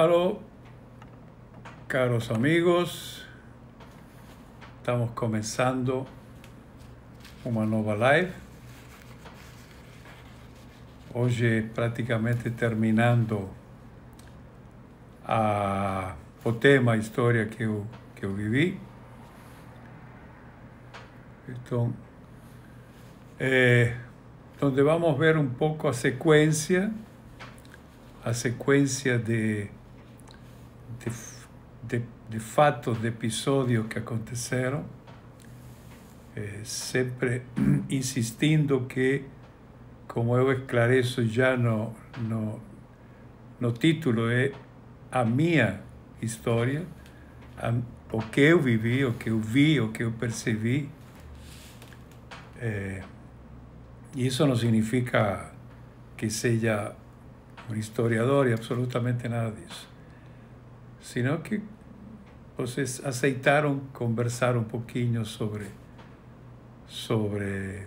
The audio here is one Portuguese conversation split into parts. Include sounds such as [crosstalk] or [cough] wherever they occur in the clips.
Hola, caros amigos, estamos comenzando una nueva Live. hoy prácticamente terminando el ah, o tema, la historia que yo que yo viví. Eh, a ver un poco a secuencia, a secuencia de de, de, fatos, de episodios que acontecieron eh, siempre [clears throat] insistiendo que, como eu esclareço ya no, no, no título, es eh, a mi historia a, o que yo viví, o que yo vi, o que yo percibí eh, y eso no significa que sea un historiador y absolutamente nada de eso. sino que vocês aceitaram conversar um pouquinho sobre sobre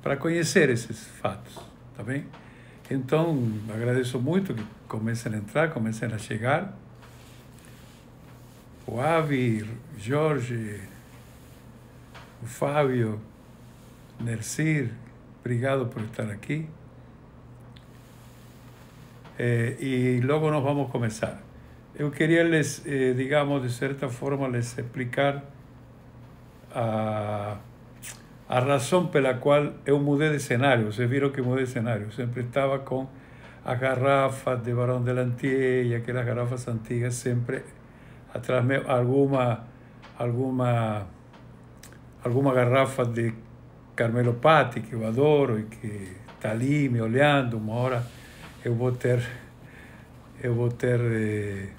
para conhecer esses fatos, tá bem? Então, agradeço muito que comecem a entrar, comecem a chegar. O Avi, Jorge, o Fábio, Nelsir, obrigado por estar aqui. É, e logo nós vamos começar. Yo quería les, eh, digamos, de cierta forma les explicar ah, a, razón por la cual yo mudé de escenario. Ustedes vieron que mudé de escenario. Siempre estaba con las garrafas de Barón de Lantier y aquellas garrafas antiguas siempre atrás me alguna, alguna, alguna garrafa de Carmelo Patti que yo adoro y que está ahí me oleando. voy hora tener... vou ter eh,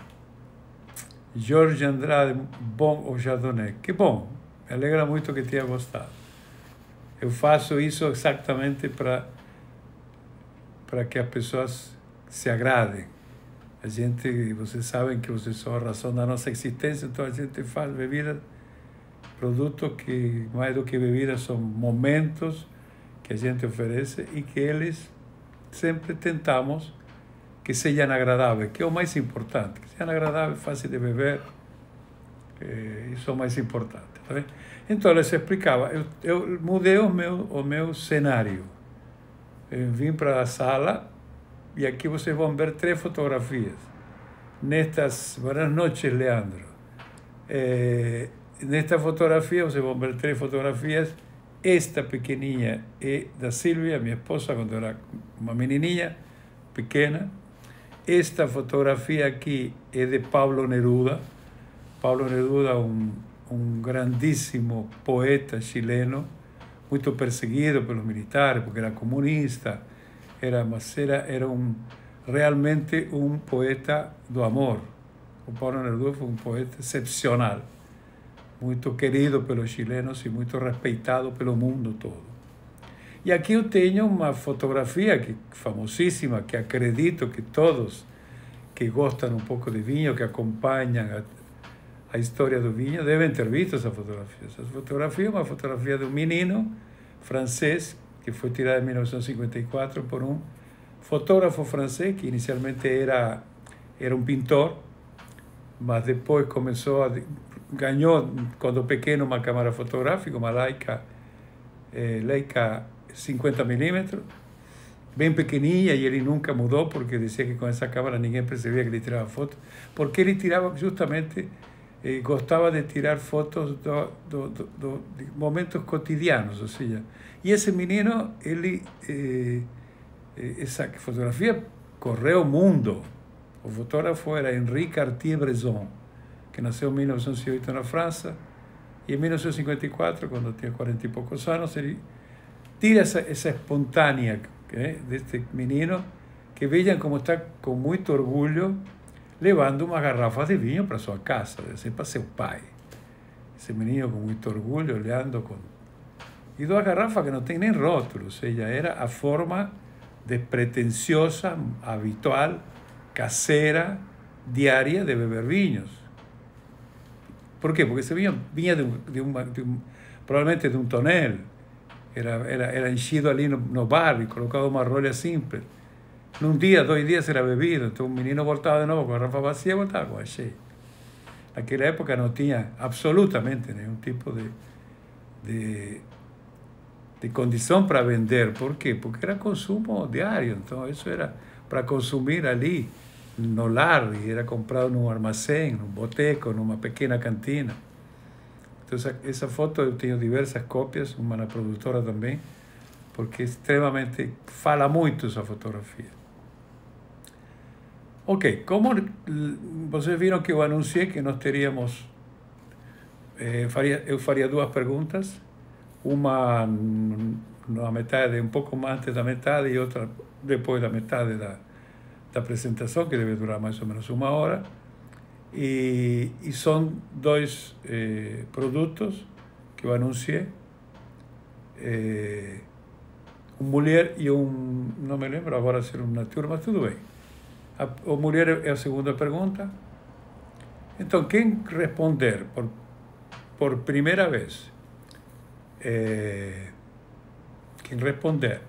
Jorge Andrade, bom o Chardonnay. Que bom, me alegra muito que tenha gostado. Eu faço isso exatamente para para que as pessoas se agradem. A gente, vocês sabem que vocês são a razão da nossa existência, então a gente faz bebida, produtos que mais do que bebidas são momentos que a gente oferece e que eles sempre tentamos que sejam agradáveis, que é o mais importante, que sejam agradáveis, fáceis de beber, isso eh, é o mais importante. Tá então, ele se explicava, eu, eu mudei o meu, o meu cenário, eu eh, vim para a sala e aqui vocês vão ver três fotografias. Nestas, boas noites, Leandro. É, eh, nesta fotografia, vocês vão ver três fotografias. Esta pequenininha é da Silvia, minha esposa, quando era uma menininha, pequena, Esta fotografía aquí es de Pablo Neruda. Pablo Neruda, un, grandísimo poeta chileno, muy perseguido por los militares porque era comunista, era, era, era un, realmente un poeta do amor. Pablo Neruda fue un poeta excepcional, muy querido por los chilenos y muy respetado por el mundo todo. Y aquí eu tenho una fotografia que, famosísima que acredito que todos que gustan un poco de vino, que acompañan a, historia del do vinho, deben ter visto esa fotografía. Essa fotografia é de un menino francés que fue tirada en 1954 por un fotógrafo francés que inicialmente era era pintor, mas después comenzó a pequeño quando pequeno fotográfica, una Leica, Leica 50 milímetros, bien pequeñilla, y él nunca mudó porque decía que con esa cámara nadie percibía que le tiraba fotos, porque él tiraba justamente, eh, gostaba de tirar fotos de momentos cotidianos, o sea, y ese menino, él, eh, eh, esa fotografía correo mundo, El fotógrafo era Enrique Cartier-Bresson, que nació en 1908 la Francia, y en 1954, cuando tenía cuarenta y pocos años, él tira esa, espontánea ¿eh? de este menino que veían como está con mucho orgullo levando unas garrafas de vino para su casa, para seu pai. Ese menino con mucho orgullo, leando con y dos garrafas que no tienen rostros rótulos, Ella era a forma despretensiosa, habitual, casera, diaria de beber viños Por qué? Porque se vino venía de, de, un tonel, era, era, era enchido ali no, los bar colocado simple en un un día días días era bebido, entonces un menino voltava de nuevo con rafa Rafa vacía e voltava aquella época no tenía absolutamente ningún tipo de, de, de para vender. Por qué? Porque era consumo diario. Entonces eso era para consumir allí, en lar barrios, era comprado en un almacén, en un boteco, en una pequeña cantina. Entonces, essa foto eu tenho diversas cópias, uma na produtora também, porque é extremamente fala muito essa fotografia. Ok, como vocês viram que eu anunciei que nós teríamos, eh, faria, eu faria duas perguntas, uma na metade, um pouco mais antes da metade e outra depois da metade da, da apresentação, que deve durar mais ou menos uma hora. y, y son dos eh, productos que yo anuncié, eh, un mulher y un, no me lembro ahora ser un mas tudo todo bien. o mujer es la segunda pregunta entonces quién responder por, por primera vez, eh, responder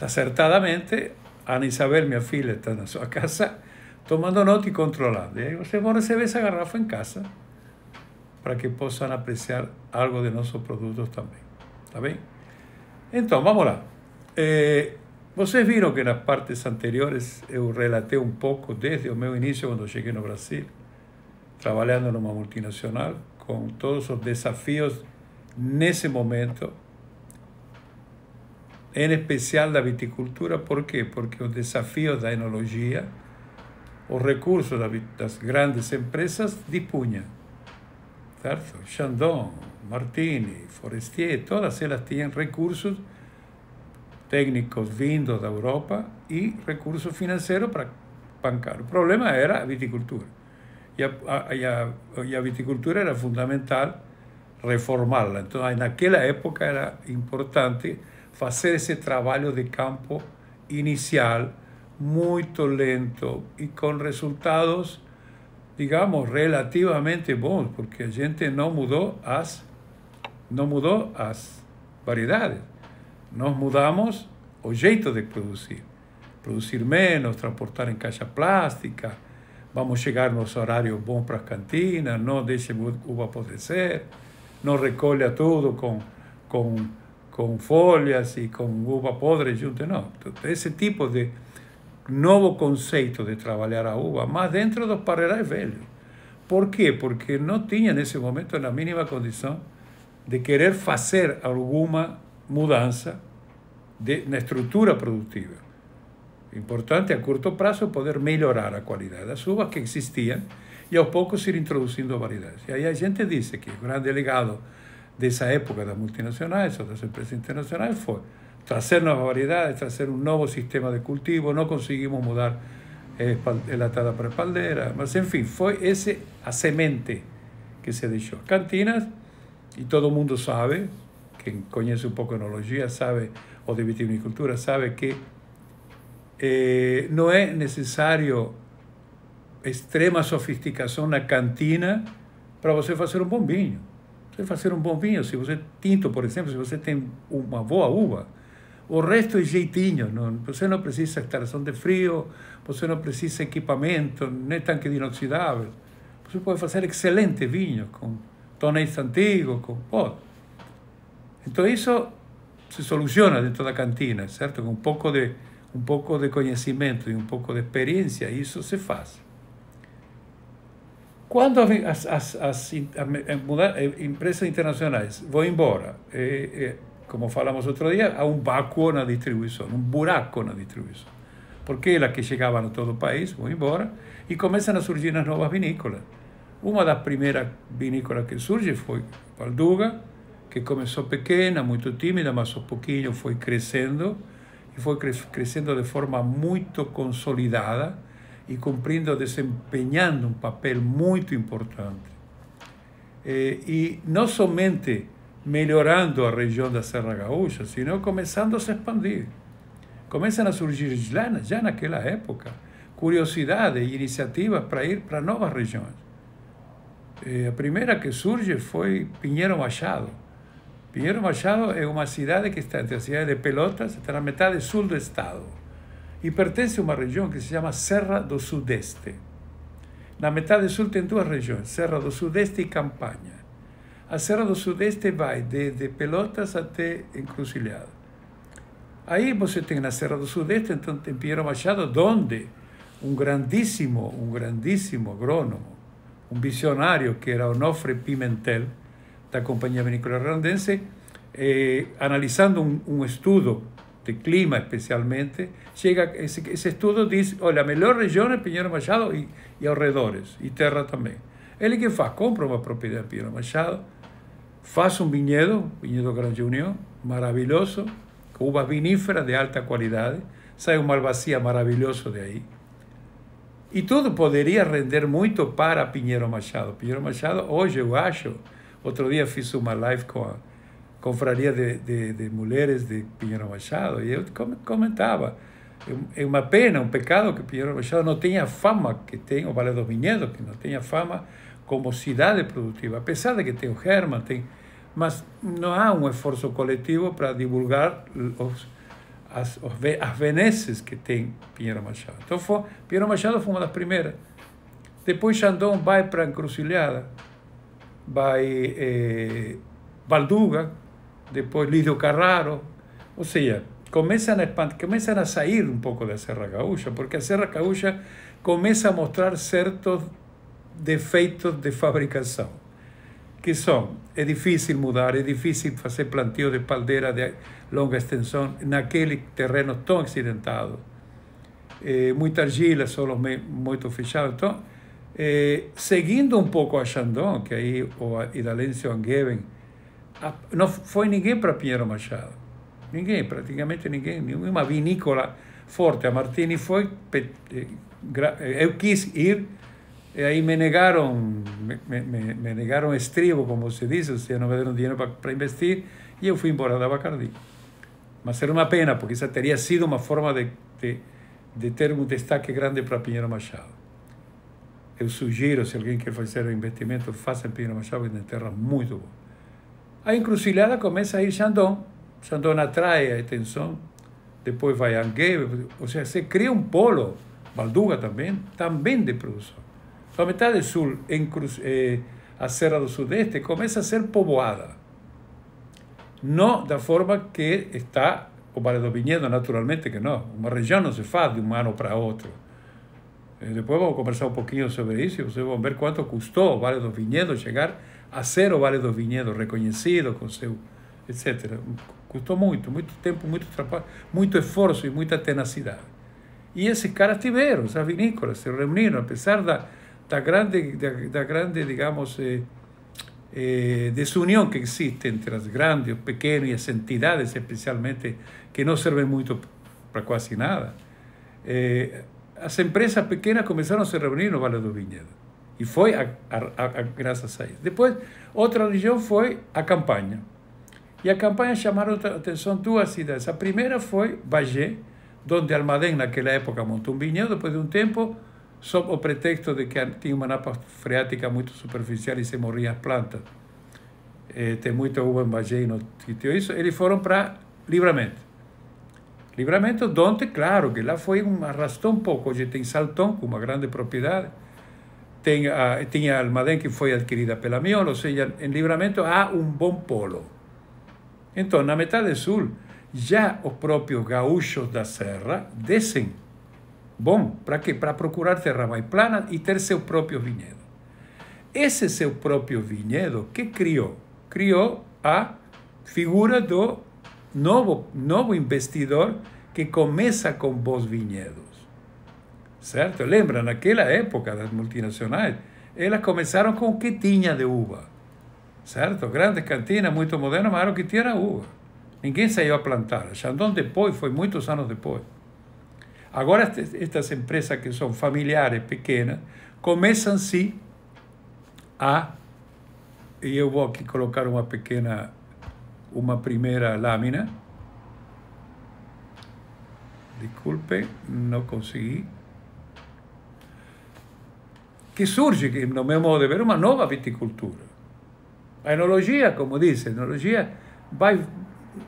acertadamente, Ana Isabel, mi hija, está en su casa, tomando nota e controlando. E aí vocês vão receber essa garrafa em casa para que possam apreciar algo de nossos produtos também. Tá bem? Então, vamos lá. É, vocês viram que nas partes anteriores eu relatei um pouco desde o meu início, quando cheguei no Brasil, trabalhando numa multinacional, com todos os desafios nesse momento, em especial da viticultura. Por quê? Porque os desafios da enologia o recursos de las grandes empresas de Punha. Chandon, Martini, Forestier, todas ellas tenían recursos técnicos vindos de Europa y recursos financieros para bancar. El problema era la viticultura. Y la viticultura era fundamental reformarla. Entonces, en aquella época era importante hacer ese trabajo de campo inicial, muy lento y con resultados, digamos, relativamente buenos, porque la gente no mudó as, no mudó as variedades. Nos mudamos o jeito de producir. Producir menos, transportar en caja plástica, vamos llegar a a los horarios buenos para las cantinas, no deje uva apodrecer, no a todo con con con folhas y con uva podre junto, no. Ese tipo de, novo conceito de trabalhar a uva, mas dentro dos parreirais velhos. Por quê? Porque não tinha nesse momento na mínima condição de querer fazer alguma mudança de, na estrutura produtiva. Importante a curto prazo poder melhorar a qualidade das uvas que existiam e aos poucos ir introduzindo variedades. E aí a gente disse que o grande legado dessa época das multinacionais ou das empresas internacionais foi Tras hacer nuevas variedades, tras hacer un nuevo sistema de cultivo, no conseguimos mudar eh, el atada para espaldera. Mas, en fin, fue ese semente que se dejó. Cantinas, y todo el mundo sabe, quien conoce un poco enología sabe, o de viticultura sabe que eh, no es necesario extrema sofisticación una cantina para você hacer un bom vinho. Você un um bom vinho, tinto, por ejemplo, si usted tiene una boa uva, o resto es jeitinho, no você não precisa son de frío, você no precisa equipamento, nem tanque de inoxidável. Você puede hacer excelentes vinos con tonéis antiguos, con pó. Entonces eso se soluciona dentro de la cantina, ¿cierto? Con un poco de un y de conhecimento e un poco de y eso se hace. Cuando as, eh, eh, empresas internacionales voy embora, como falamos outro dia, há um vácuo na distribuição, um buraco na distribuição. Porque elas que chegavam a todo o país vão embora e começam a surgir as novas vinícolas. Uma das primeiras vinícolas que surge foi Valduga, que começou pequena, muito tímida, mas aos pouquinhos foi crescendo, e foi crescendo de forma muito consolidada e cumprindo, desempenhando um papel muito importante. E, eh, e não somente melhorando a região da Serra Gaúcha, senão começando a se expandir. Começam a surgir lá, já naquela época curiosidade e iniciativas para ir para novas regiões. E a primeira que surge foi Pinheiro Machado. Pinheiro Machado é uma cidade que está entre a cidade de Pelotas, está na metade sul do estado. E pertence a uma região que se chama Serra do Sudeste. Na metade sul tem duas regiões, Serra do Sudeste e Campanha. A Serra Sudeste va desde Pelotas até Encruzilhada. Ahí você tem na Serra Sudeste, então tem Machado, donde un grandísimo un grandíssimo agrónomo, un visionario que era Onofre Pimentel, da Companhia Vinícola Randense, eh, analisando um, um, estudo de clima especialmente, chega esse, esse, estudo diz, olha, a región região é Machado y e arredores, e terra também. Ele que faz? Compra uma propiedad de Pinheiro Machado, Faço um viñedo, viñedo Grande União, maravilhoso, com uvas viníferas de alta qualidade sai um malvasía maravilhoso de aí E tudo poderia render muito para Pinheiro Machado. Pinheiro Machado, hoje eu acho, outro dia fiz uma live com a confraria de, de, de mulheres de Pinheiro Machado e eu comentava, é, é uma pena, um pecado que Pinheiro Machado não tenha a fama que tem o Vale do Vinhedo, que não tenha fama como cidade produtiva, apesar de que tem o Herman, tem mas não há um esforço coletivo para divulgar os, as, os, as veneces que tem Pinheiro Machado. Então, foi, Pinheiro Machado foi uma das primeiras. Depois, Xandão vai para a Encruzilhada, vai eh, Valduga, depois Lídio Carraro. Ou seja, começam a, começam a sair um pouco da Serra Gaúcha, porque a Serra Gaúcha começa a mostrar certos defeitos de fabricação que são, é difícil mudar, é difícil fazer plantio de paldeira de longa extensão naquele terreno tão acidentado. É, eh, muita argila, solos muito fechados. Então, é, eh, seguindo um pouco a Xandão, que aí o Idalencio Angeben, não foi ninguém para Pinheiro Machado. Ninguém, praticamente ninguém, nenhuma vinícola forte. A Martini foi, eh, eu quis ir Y eh, ahí me negaron, me, me, me, negaron estribo, como se dice, o sea, no me dieron dinero para, para investir, y yo fui embora da Bacardi. Mas era una pena, porque esa tería sido una forma de, de, de ter un destaque grande para Piñero Machado. Eu sugiero si alguien quiere hacer un investimento, faça en Pinheiro Machado, que es una tierra muy dura A encruzilhada começa a ir Xandón. Xandón atrae a después depois vai Angue, o sea, se cria un polo, Balduga también, también de producción. La mitad del sur, en a Serra do Sudeste, comienza a ser povoada. de la forma que está o Vale naturalmente que no. Una región no se faz de un mano para otro. Eh, después vamos a conversar un poquito sobre y ustedes van a ver cuánto costó o Vale do Viñedos chegar a ser o Vale do reconhecido com seu, etc. Custou mucho mucho tiempo mucho trabalho, muito esforço e muita tenacidade. E caras tiveram, esas vinícolas se reunieron, a pesar de la grande, la, grande digamos, eh, eh, desunión que existe entre las grandes, pequeñas entidades especialmente, que no sirven mucho para casi nada. Eh, las empresas pequeñas comenzaron a se reunir los Valle del Viñedo. Y fue a, a, a, gracias a región después otra campaña. fue a campaña y a llamaron atención dos ciudades. La primera fue fue donde Bagé, que Almadén, la época, montó un viñedo después de un tiempo, sob o pretexto de que tinha uma napa freática muito superficial e se morria as plantas. Eh, tem muita uva em Bagé no sítio. Isso, eles foram para Livramento. Livramento, donde claro, que lá foi um arrastão um pouco. Hoje tem Saltão, com uma grande propriedade. Tem a, tinha a Almaden, que foi adquirida pela Miolo. Ou seja, em Livramento há um bom polo. Então, na metade sul, já os próprios gaúchos da serra descem Bom, para qué? Para procurar terra mais plana e ter seu próprio vinhedo. Esse seu propio viñedo que criou? crió a figura do novo, novo investidor que começa com bons viñedos. Certo? Lembra, naquela época das multinacionais, elas começaram com o que tinha de uva. ¿Cierto? Grandes cantinas, muito modernas, mas era o que tinha era uva. se saiu a plantar. Chandon después, foi muchos anos depois. Agora, estas empresas que são familiares, pequenas, começam-se a. E eu vou aqui colocar uma pequena, uma primeira lâmina. Desculpe, não consegui. Que surge, no meu modo de ver, uma nova viticultura. A enologia, como disse, a enologia vai,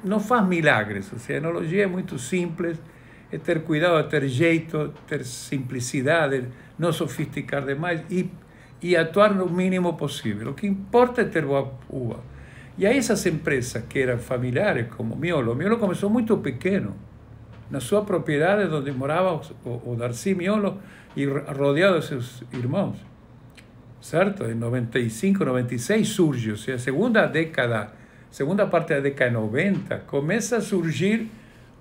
não faz milagres. Seja, a enologia é muito simples é ter cuidado, é ter jeito, ter simplicidade, não sofisticar demais e, e atuar no mínimo possível. O que importa é ter boa uva. E aí essas empresas que eram familiares, como Miolo, o Miolo começou muito pequeno, na sua propriedade onde morava o, o Darcy Miolo e rodeado de seus irmãos. Certo? Em 95, 96 surge, ou seja, a segunda década, segunda parte da década de 90, começa a surgir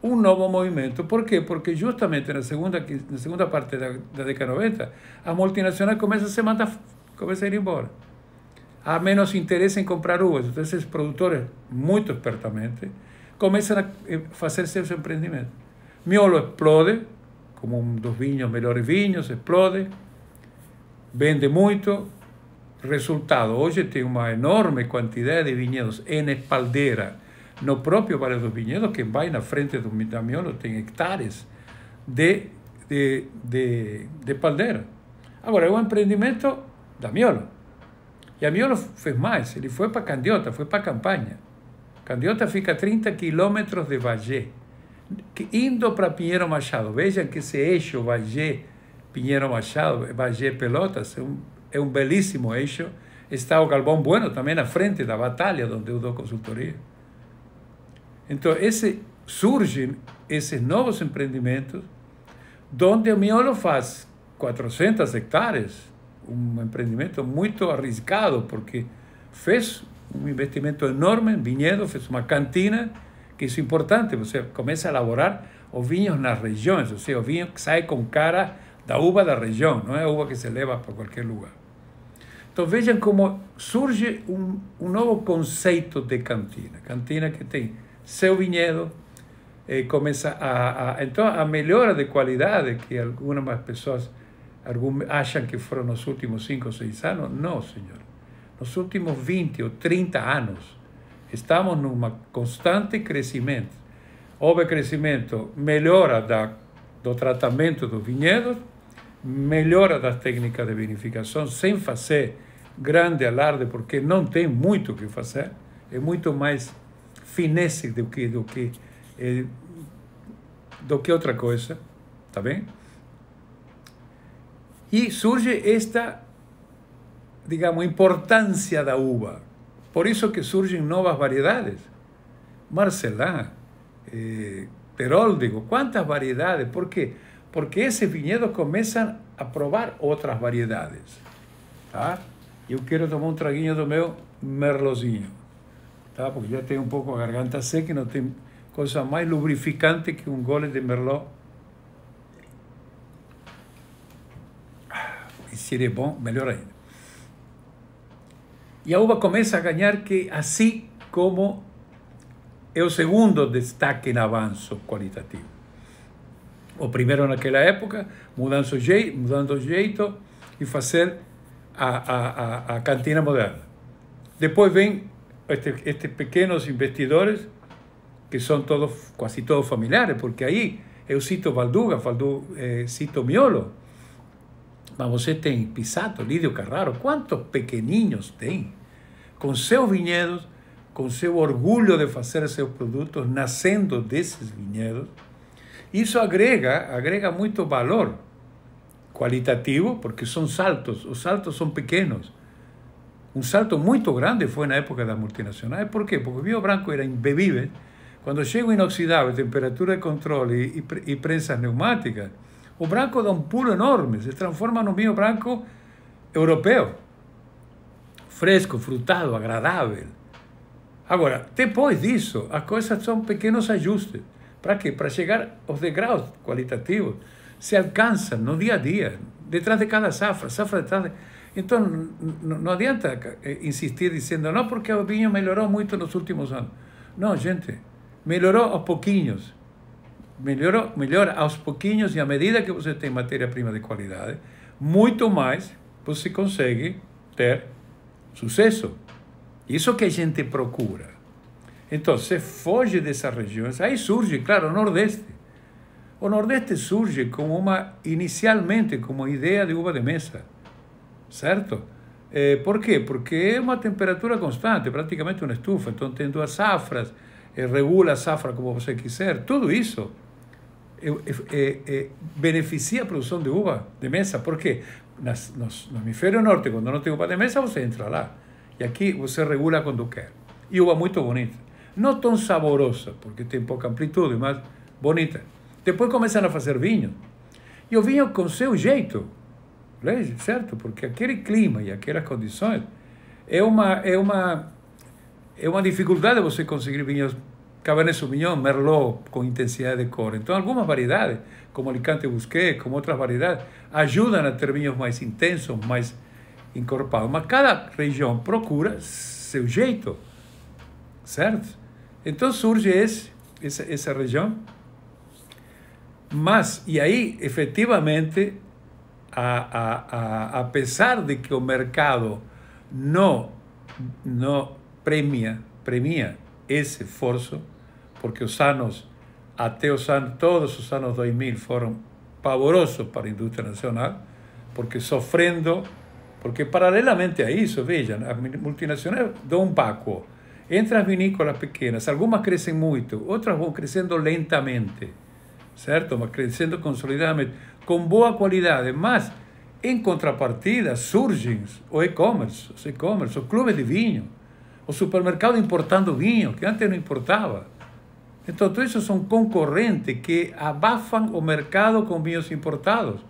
un novo movimento. Por quê? Porque justamente na segunda, na segunda parte da, da década 90, as multinacionais começam a, se mandar, começam a ir embora. Há menos interesse em comprar uvas. Então, esses produtores, muito espertamente, começam a fazer eh, seus empreendimentos. Miolo explode, como um dos vinhos, melhores vinhos, explode, vende muito, resultado, hoje tem uma enorme quantidade de viñedos em espaldera no propio para los viñedos que vaina frente de damiolo, tem hectares de, de, de, de paldeira. Agora, é un empreendimento damiolo Y E fue más, mais, para Candiota, fue para campaña Candiota fica a 30 kilómetros de que indo para Pinheiro Machado. Vean que ese hecho valle Pinheiro Machado, valle Pelotas, es un belísimo hecho eixo. Está o Galvão Bueno también a frente de la batalla, donde dou consultoria. Então, esse, surgem esses novos empreendimentos, onde o miolo faz 400 hectares, um empreendimento muito arriscado, porque fez um investimento enorme em vinhedo, fez uma cantina, que isso é importante, você começa a elaborar os vinhos nas regiões, ou seja, o vinho que sai com cara da uva da região, não é a uva que se leva para qualquer lugar. Então vejam como surge um, um novo conceito de cantina, cantina que tem seu vinhedo, eh, começa a, a, Então, a melhora de qualidade que algumas pessoas algum, acham que foram nos últimos 5 ou 6 anos, não, senhor. Nos últimos 20 ou 30 anos, estamos numa constante crescimento. Houve crescimento, melhora da, do tratamento dos vinhedos, melhora das técnicas de vinificação, sem fazer grande alarde, porque não tem muito o que fazer, é muito mais finesse do que do que eh, do que outra coisa, tá bem? E surge esta, digamos, importância da uva. Por isso que surgem novas variedades. Marcelin, eh, digo, quantas variedades? Por quê? Porque esses vinhedos começam a provar outras variedades. Tá? Eu quero tomar um traguinho do meu merlozinho tá? porque já tenho um pouco a garganta seca e não tem coisa mais lubrificante que um gole de merlot. E se ele é bom, melhor ainda. E a uva começa a ganhar que, assim como é o segundo destaque em avanço qualitativo. O primeiro naquela época, mudando o jeito, mudando o jeito e fazer a, a, a, a cantina moderna. Depois vem este, estos pequeños investidores, que son todos, casi todos familiares, porque ahí yo cito Valduga, Valdú, eh, cito Miolo, vamos você este Pisato, Lidio Carraro, ¿cuántos pequeños tienen? Con seus viñedos, con seu orgullo de hacer seus productos, nascendo desses viñedos, isso agrega, agrega mucho valor cualitativo, porque son saltos, los saltos son pequeños. Un salto muy grande fue en la época de las multinacionales, Por qué? Porque el vino branco era imbebible. Cuando llegó inoxidable, temperatura de control y prensa prensas el o branco de un pulo enorme, se transforma en un vino branco europeo. Fresco, frutado, agradable. Ahora, después de eso, las cosas son pequeños ajustes. Para qué? Para llegar a los degraus cualitativos. Se alcanzan. no día a día, detrás de cada safra, safra detrás de... Então, não adianta eh, insistir dizendo, não, porque o vinho melhorou muito nos últimos anos. Não, gente, melhorou aos pouquinhos. Melhorou, melhora aos pouquinhos e à medida que você tem matéria-prima de qualidade, muito mais você consegue ter sucesso. Isso que a gente procura. Então, se foge dessas regiões, aí surge, claro, o Nordeste. O Nordeste surge como uma, inicialmente, como ideia de uva de mesa. certo? Eh, por qué? Porque es una temperatura constante, prácticamente una estufa, Entonces, tem duas safras, eh, regula a safra como você quiser, tudo eso eh, beneficia a produção de uva de mesa, por quê? no hemisfério norte, quando no tem uva de mesa, você entra lá, e aquí, você regula quando quer. E uva muy bonita, No tan saborosa, porque tiene poca amplitude, mas bonita. Después, começam a hacer vino. e o vino, con seu jeito, lei, certo? Porque aquele clima e aquelas condições é uma é uma é uma dificuldade você conseguir vinhos Cabernet Sauvignon, Merlot com intensidade de cor. Então algumas variedades, como Alicante Busquet, como outras variedades, ajudam a ter vinhos mais intensos, mais encorpados. Mas cada região procura seu jeito, certo? Então surge esse, essa, essa região. Mas, e aí, efetivamente, a, pesar de que el mercado no, no premia, premia ese esfuerzo, porque los años, los todos los años 2000 fueron pavorosos para la industria nacional, porque sufriendo, porque paralelamente a eso, vean, las multinacionales dan un paco. Entre las vinícolas pequeñas, algunas crecen mucho, otras van creciendo lentamente, ¿cierto? Mas creciendo consolidadamente. com boa qualidade, mas em contrapartida surgem o e-commerce, os e-commerce, o clube de vinho, o supermercado importando vinho, que antes não importava. Então, tudo isso são concorrentes que abafam o mercado com vinhos importados.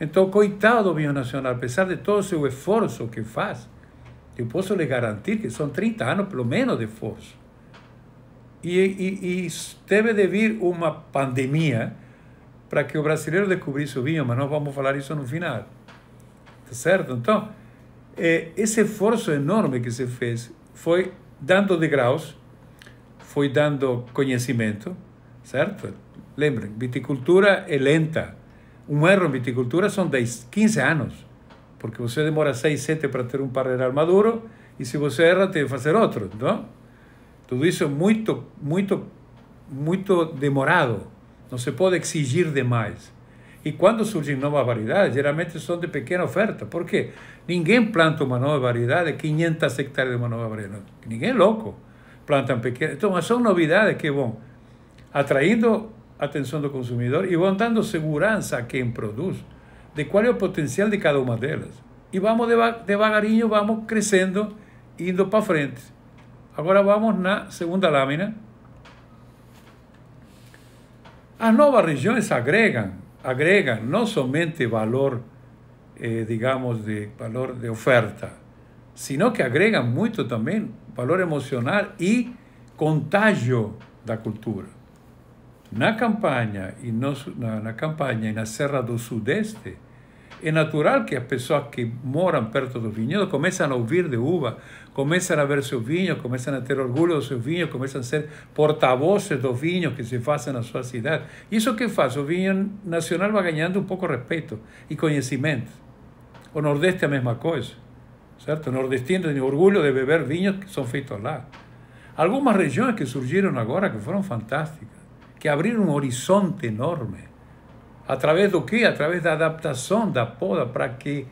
Então, coitado do vinho nacional, apesar de todo o seu esforço que faz, eu posso lhe garantir que são 30 anos, pelo menos, de esforço. E, e, e teve de vir uma pandemia para que o brasileiro descobrisse o vinho, mas nós vamos falar isso no final. Tá certo? Então, eh, esse esforço enorme que se fez foi dando degraus, foi dando conhecimento, certo? Lembrem, viticultura é lenta. Um erro em viticultura são 10, 15 anos, porque você demora 6, 7 para ter um parreiral maduro e se você erra, tem que fazer outro, não? Tudo isso é muito, muito, muito demorado. Não se pode exigir demais. E quando surgem novas variedades, geralmente são de pequena oferta. Por quê? Ninguém planta uma nova variedade, 500 hectares de uma nova variedade. Ninguém é louco. Plantam pequenas. Então, são novidades que vão atraindo a atenção do consumidor e vão dando segurança a quem produz de qual é o potencial de cada uma delas. E vamos devagarinho, vamos crescendo, indo para frente. Agora vamos na segunda lâmina. As novas regiões agregam, agregam não somente valor, eh, digamos, de valor de oferta, sino que agregam muito também valor emocional e contágio da cultura. Na campanha e no, na, na campanha e na Serra do Sudeste, é natural que as pessoas que moram perto do vinhedo comecem a ouvir de uva começam a ver seu vinho, começam a ter orgulho do seu vinho, começam a ser porta-vozes do vinho que se fazem na sua cidade. Isso que faz? O vinho nacional vai ganhando um pouco de respeito e conhecimento. O Nordeste é a mesma coisa, certo? O nordestino tem orgulho de beber vinhos que são feitos lá. Algumas regiões que surgiram agora que foram fantásticas, que abriram um horizonte enorme. Através do que? Através da adaptação da poda para que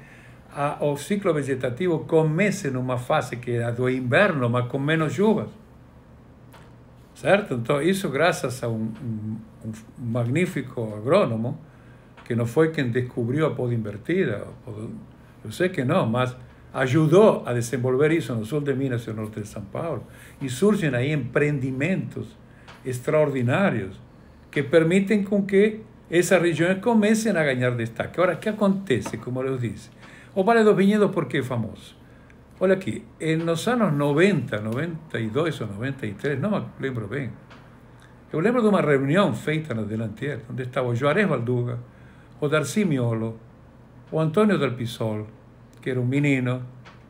a, o ciclo vegetativo começa numa fase que é a do inverno, mas com menos chuvas. Certo? Então, isso graças a um, um, um magnífico agrônomo, que não foi quem descobriu a poda invertida, eu sei que não, mas ajudou a desenvolver isso no sul de Minas e no norte de São Paulo. E surgem aí empreendimentos extraordinários que permitem com que essas regiões comecem a ganhar destaque. Agora, o que acontece, como eu disse? dos Viñedos, por que é famoso? Olha aqui, em nos anos 90, 92 ou 93, não me lembro bem, eu lembro de uma reunião feita na Delantier, onde estava o Juarez Valduga, o Darcy Miolo, o Antônio Del Pisol, que era um menino,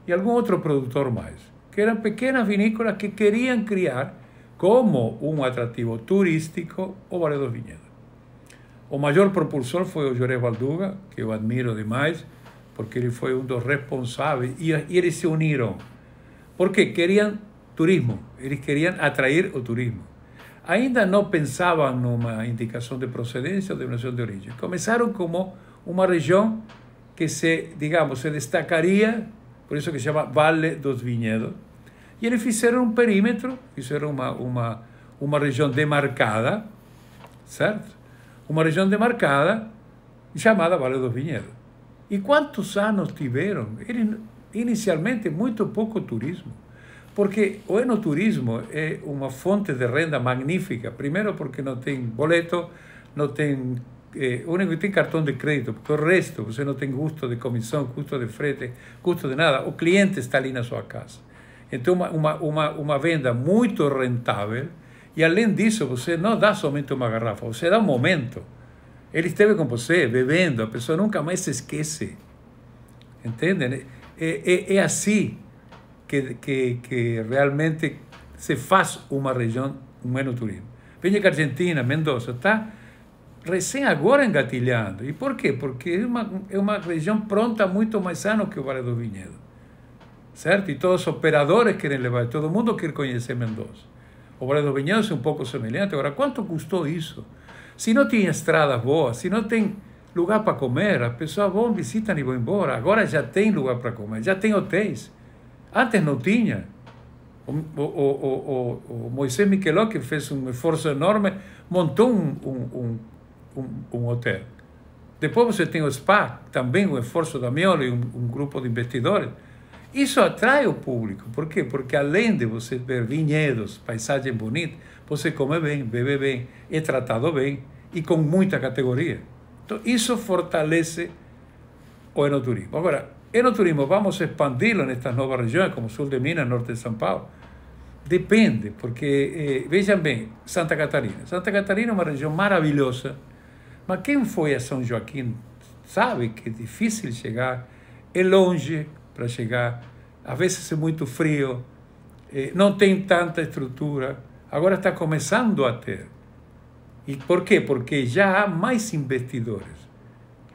e algum outro produtor mais, que eram pequenas vinícolas que queriam criar como um atrativo turístico o Vale do Vinhedo. O maior propulsor foi o Juarez Valduga, que eu admiro demais, porque él fue uno dos responsables, y y ellos se ¿Por porque Querían turismo, ellos querían atraer o turismo. Ainda pensaban en una indicación de procedencia o de nación de origen. Comenzaron como una región que se, digamos, se destacaría, por eso que se llama Vale dos Viñedos, y ellos hicieron un perímetro, hicieron una una demarcada, ¿cierto? Una región demarcada llamada Vale dos Viñedos. ¿Y cuántos años tuvieron? Inicialmente, muy poco turismo. Porque o turismo es una fuente de renda magnífica. Primero porque no tiene boleto, no tiene Eh, único cartón de crédito, porque el resto usted no tiene gusto de comisión, gusto de frete, gusto de nada. O cliente está ali en su casa. Entonces, una una una rentable. venda rentable. Y Y além disso, usted no da solamente una garrafa, usted da un momento. Él esteve con você bebendo, a pessoa nunca más se esquece. ¿Entienden? É, e, e, e así que, realmente se faz uma região, um turismo. Venha que Argentina, Mendoza, está recién agora engatilhando. ¿Y por qué? Porque es una región pronta muito mais sana que o Vale do Vinhedo. ¿Cierto? Y todos os operadores quieren levar, todo mundo quer conhecer Mendoza. O Vale do Vinhedo é um pouco semelhante. Agora, quanto custou isso? Se não tem estrada boa, se não tem lugar para comer, as pessoas vão, visitar e vão embora. Agora já tem lugar para comer, já tem hotéis. Antes não tinha. O, o, o, o, o Moisés Miqueló, que fez um esforço enorme, montou um, um, um, um, hotel. Depois você tem o SPA, também um esforço da Miolo e um, um grupo de investidores. Isso atrai o público. Por quê? Porque além de você ver vinhedos, paisagem bonita, você come bem, bebe bem, é tratado bem e com muita categoria. Então, isso fortalece o enoturismo. Agora, enoturismo, vamos expandi-lo nestas novas regiões, como sul de Minas, norte de São Paulo? Depende, porque, eh, vejam bem, Santa Catarina. Santa Catarina é uma região maravilhosa, mas quem foi a São Joaquim sabe que é difícil chegar, é longe para chegar, às vezes é muito frio, eh, não tem tanta estrutura, Agora está começando a ter. E por quê? Porque já há mais investidores.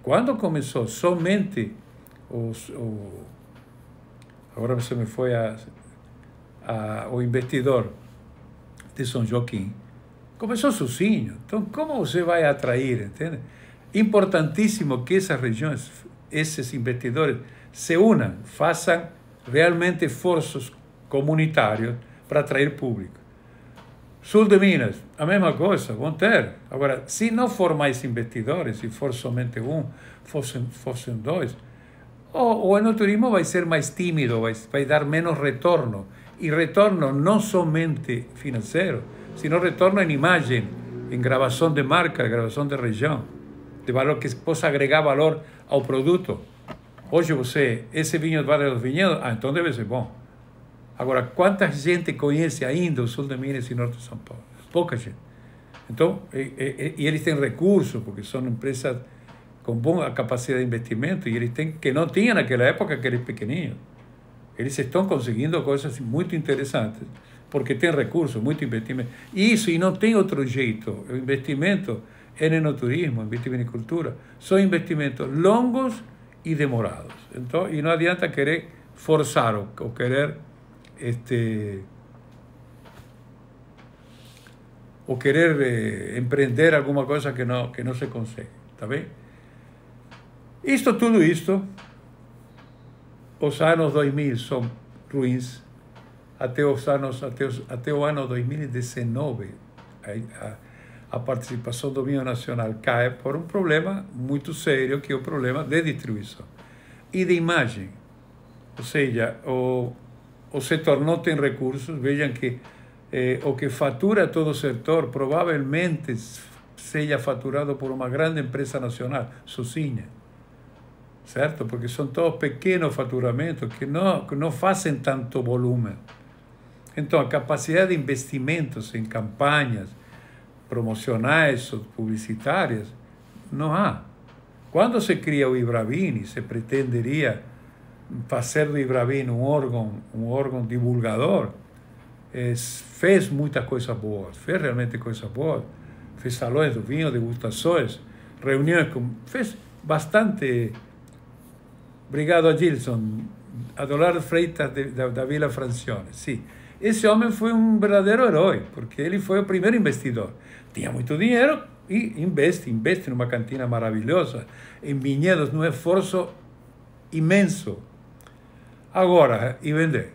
Quando começou somente os, o, agora você me foi a, a, o investidor de São Joaquim, começou sozinho. Então, como você vai atrair, entende? Importantíssimo que essas regiões, esses investidores, se unam, façam realmente esforços comunitários para atrair público. Sul de Minas, a mesma coisa, a ter. Agora, se não for mais investidores, se for somente um, fossem, fossem dois, o, o enoturismo vai ser mais tímido, vai, a dar menos retorno. E retorno não solamente financeiro, sino retorno en imagen, en grabación de marca, gravação de região, de valor que possa agregar valor ao producto. Hoje você, esse vinho Vale dos Vinhedos, ah, então deve ser bom. Agora, quanta gente conhece ainda o sul de Minas e norte de São Paulo? Pouca gente. Então, e, eh, eh, eh, recursos, porque son empresas con buena capacidad de investimento, y eles têm, que não tinham naquela época que aqueles pequeninos. Eles están conseguindo cosas muy interesantes, porque têm recursos, muito investimento. eso, y no tem otro jeito. O investimento en no turismo, investimento em cultura, son investimentos longos y demorados. Então, e não adianta querer forzar o querer este, o querer eh, emprender alguma coisa que não, que não se consegue, está bem? Isto, tudo isto, os anos 2000 são ruins, até os anos, até, os, até o ano 2019, a, a, a participação do Minho nacional cai por um problema muito sério, que é o problema de distribuição e de imagem. Ou seja, o o tornó tiene recursos, vean que eh, o que factura todo sector se haya facturado por una grande empresa nacional, suciña. ¿Cierto? Porque son todos pequeños facturamientos que no que tanto volumen. Entonces, capacidad de investimentos en campañas promocionales o publicitarias, no hay. cuando se crea o se pretendería facer de Bravin un órgano, un órgano divulgador, fez muchas cosas buenas, fez realmente cosas buenas. Fez salones de vino, degustaciones, reuniones con... fez bastante. Obrigado a Gilson, a dolar Freitas de, da, Vila Francione. sí. Ese hombre fue un verdadeiro herói, porque él fue el primer investidor. Tinha mucho dinero e investe, investe una cantina maravilhosa, em viñedos, un esforço inmenso. Agora, e vender?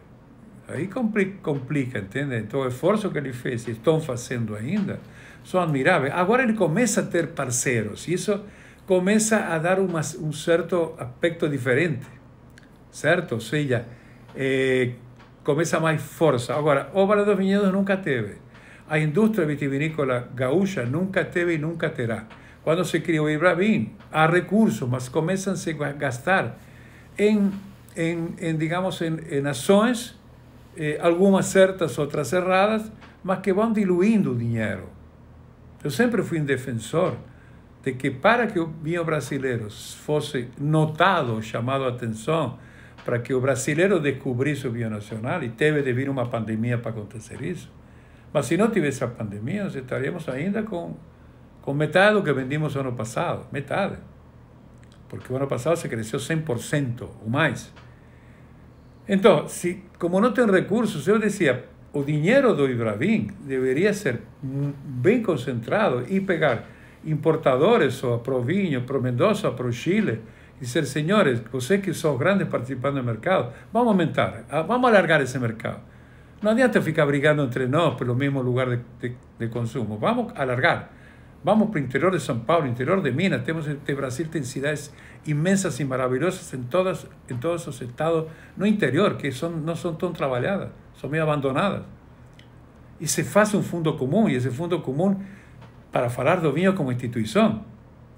Aí complica, complica, entende? Então, o esforço que ele fez e estão fazendo ainda são admiráveis. Agora ele começa a ter parceiros. e Isso começa a dar uma, um certo aspecto diferente, certo? Ou seja, é, eh, começa mais força. Agora, obra dos vinhedos nunca teve. A indústria vitivinícola gaúcha nunca teve e nunca terá. Quando se criou o Ibravim, há recursos, mas começam-se a gastar em em, em digamos, em, em ações, eh, algumas certas, outras erradas, mas que vão diluindo o dinheiro. Eu sempre fui um defensor de que para que o vinho brasileiro fosse notado, chamado a atenção, para que o brasileiro descobrisse o vinho nacional, e teve de vir uma pandemia para acontecer isso, mas se não tivesse a pandemia, nós estaríamos ainda com, com metade do que vendimos ano passado, metade. Porque o ano passado se cresceu 100% ou mais. Entonces, si, como no tienen recursos, yo decía, o dinero do Ibrahim debería ser bien concentrado y pegar importadores o a Provinho, pro Mendoza, pro Chile, y ser señores, sé que son grandes participando en el mercado, vamos a aumentar, ah, vamos a alargar ese mercado. No adianta ficar brigando entre nosotros por el mismo lugar de consumo, vamos a alargar. Vamos por el interior de São Paulo, interior de Minas, tenemos este Brasil, tiene ciudades inmensas y maravillosas en, todas, en todos esos estados, no interior, que son, no son tan trabajadas, son medio abandonadas. Y se hace un fondo común, y ese fondo común para falar do vinho como institución.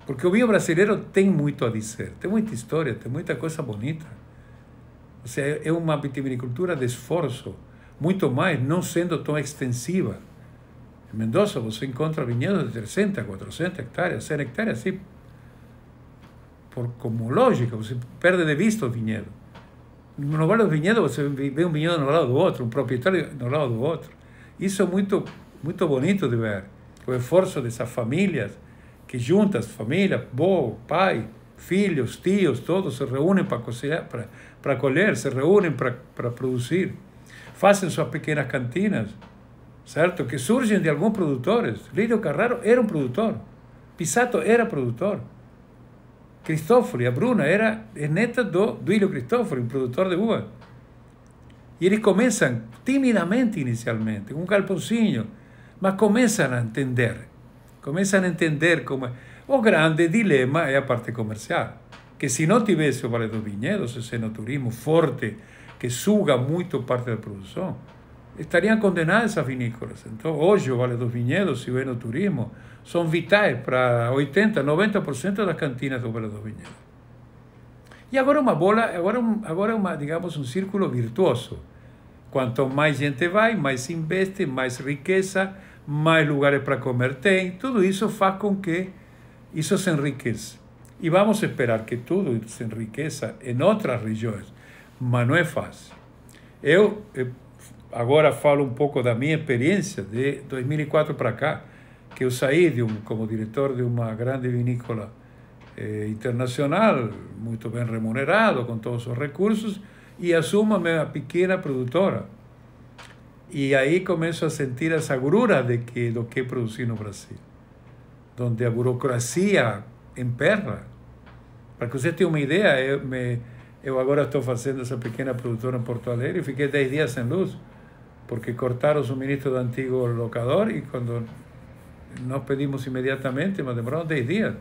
Porque el vino brasileño tiene mucho a decir, tiene mucha historia, tiene muita coisa bonita. O sea, es una vitivinicultura de esfuerzo, mucho más, no siendo tan extensiva. En Mendoza você encontra viñedos de 300, 400 hectáreas, 100 hectáreas, sí. Por, como lógica, você perde de vista o viñedo. No lugar viñedos, você vê um en no lado do outro, un proprietário al lado del otro. Isso é muy bonito de ver. El esfuerzo de esas familias que juntas, família, vos pai, filhos, tíos, todos se reúnen para cosechar, para, para colher, se reúnen para, para produzir. Fazem suas pequenas cantinas que surgen de algunos productores. Lidio Carraro era un productor. Pisato era productor. Cristófoli, a Bruna, era en neta do, do Cristófoli, productor de uva. Y ellos comienzan tímidamente, inicialmente, con un calponcillo, mas comienzan a entender. Comienzan a entender como... un oh, grande dilema es la parte comercial. Que si no tivesse o Vale viñedos Viñedos, esse enoturismo fuerte que suga mucho parte la producción, estariam condenadas essas vinícolas. Então, hoje, o Vale dos Vinhedos e o turismo são vitais para 80%, 90% das cantinas do Vale dos Vinhedos. E agora uma bola, agora, agora uma, digamos, um círculo virtuoso. Quanto mais gente vai, mais investe, mais riqueza, mais lugares para comer tem. Tudo isso faz com que isso se enriqueça. E vamos esperar que tudo se enriqueça em outras regiões, mas não é fácil. Eu, eh, Ahora falo un poco da mi experiencia, de 2004 e para cá, que eu saí de como director de una grande vinícola eh, internacional, muy bien remunerado, con todos os recursos, y e assumo a minha pequena produtora. y e ahí começo a sentir la grura de que, do que produzi no Brasil, donde a burocracia emperra. Para que você tenha una idea, eu, me, eu agora estou fazendo essa pequena produtora em Porto Alegre e fiquei 10 días sem luz porque cortaron suministro de antiguo locador y cuando nos pedimos inmediatamente, nos demoraron 10 días.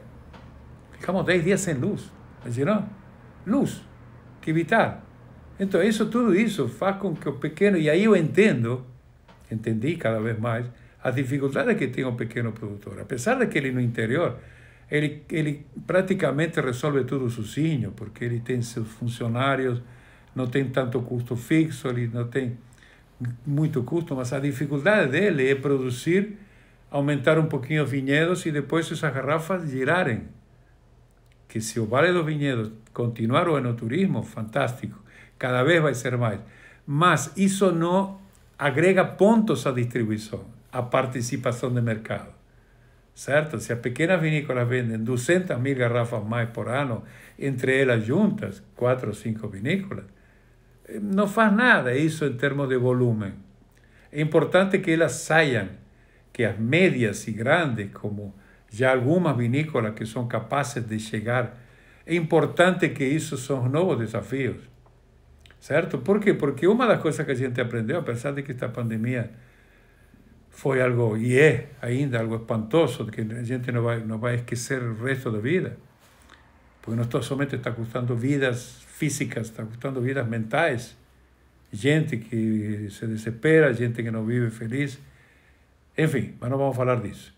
Ficamos 10 días sin luz. ¿Me no, luz, que evitar. Entonces, eso todo eso, faz con que o pequeno, y ahí eu entendo, entendi cada vez más, las dificultades que tiene un pequeño productor. A pesar de que ele no interior, él prácticamente resuelve todo su sozinho, porque él tiene sus funcionarios, no tiene tanto costo fixo, él no tiene mucho custo, mas a dificultades de producir, producir, aumentar un pouquinho los viñedos y después esas garrafas girarem. Que si o Vale viñedos Vinhedos continuar o turismo, fantástico, cada vez va a ser más. Mas eso no agrega puntos a distribución a participación de mercado. Si si pequeñas pequeñas vinícolas venden 200 mil garrafas más por año, entre ellas juntas, cuatro o cinco vinícolas, eh, no faz nada eso en términos de volumen. es importante que las hayan, que as medias y grandes, como ya algunas vinícolas que son capaces de llegar, es importante que esos son nuevos desafíos. ¿Cierto? Por quê? Porque de las cosas que a gente a pesar de que esta pandemia fue algo, y es, ainda algo espantoso, que la gente no va a esquecer o resto de vida, Porque não somente está custando vidas físicas, está custando vidas mentais. Gente que se desespera, gente que não vive feliz. Enfim, mas não vamos falar disso.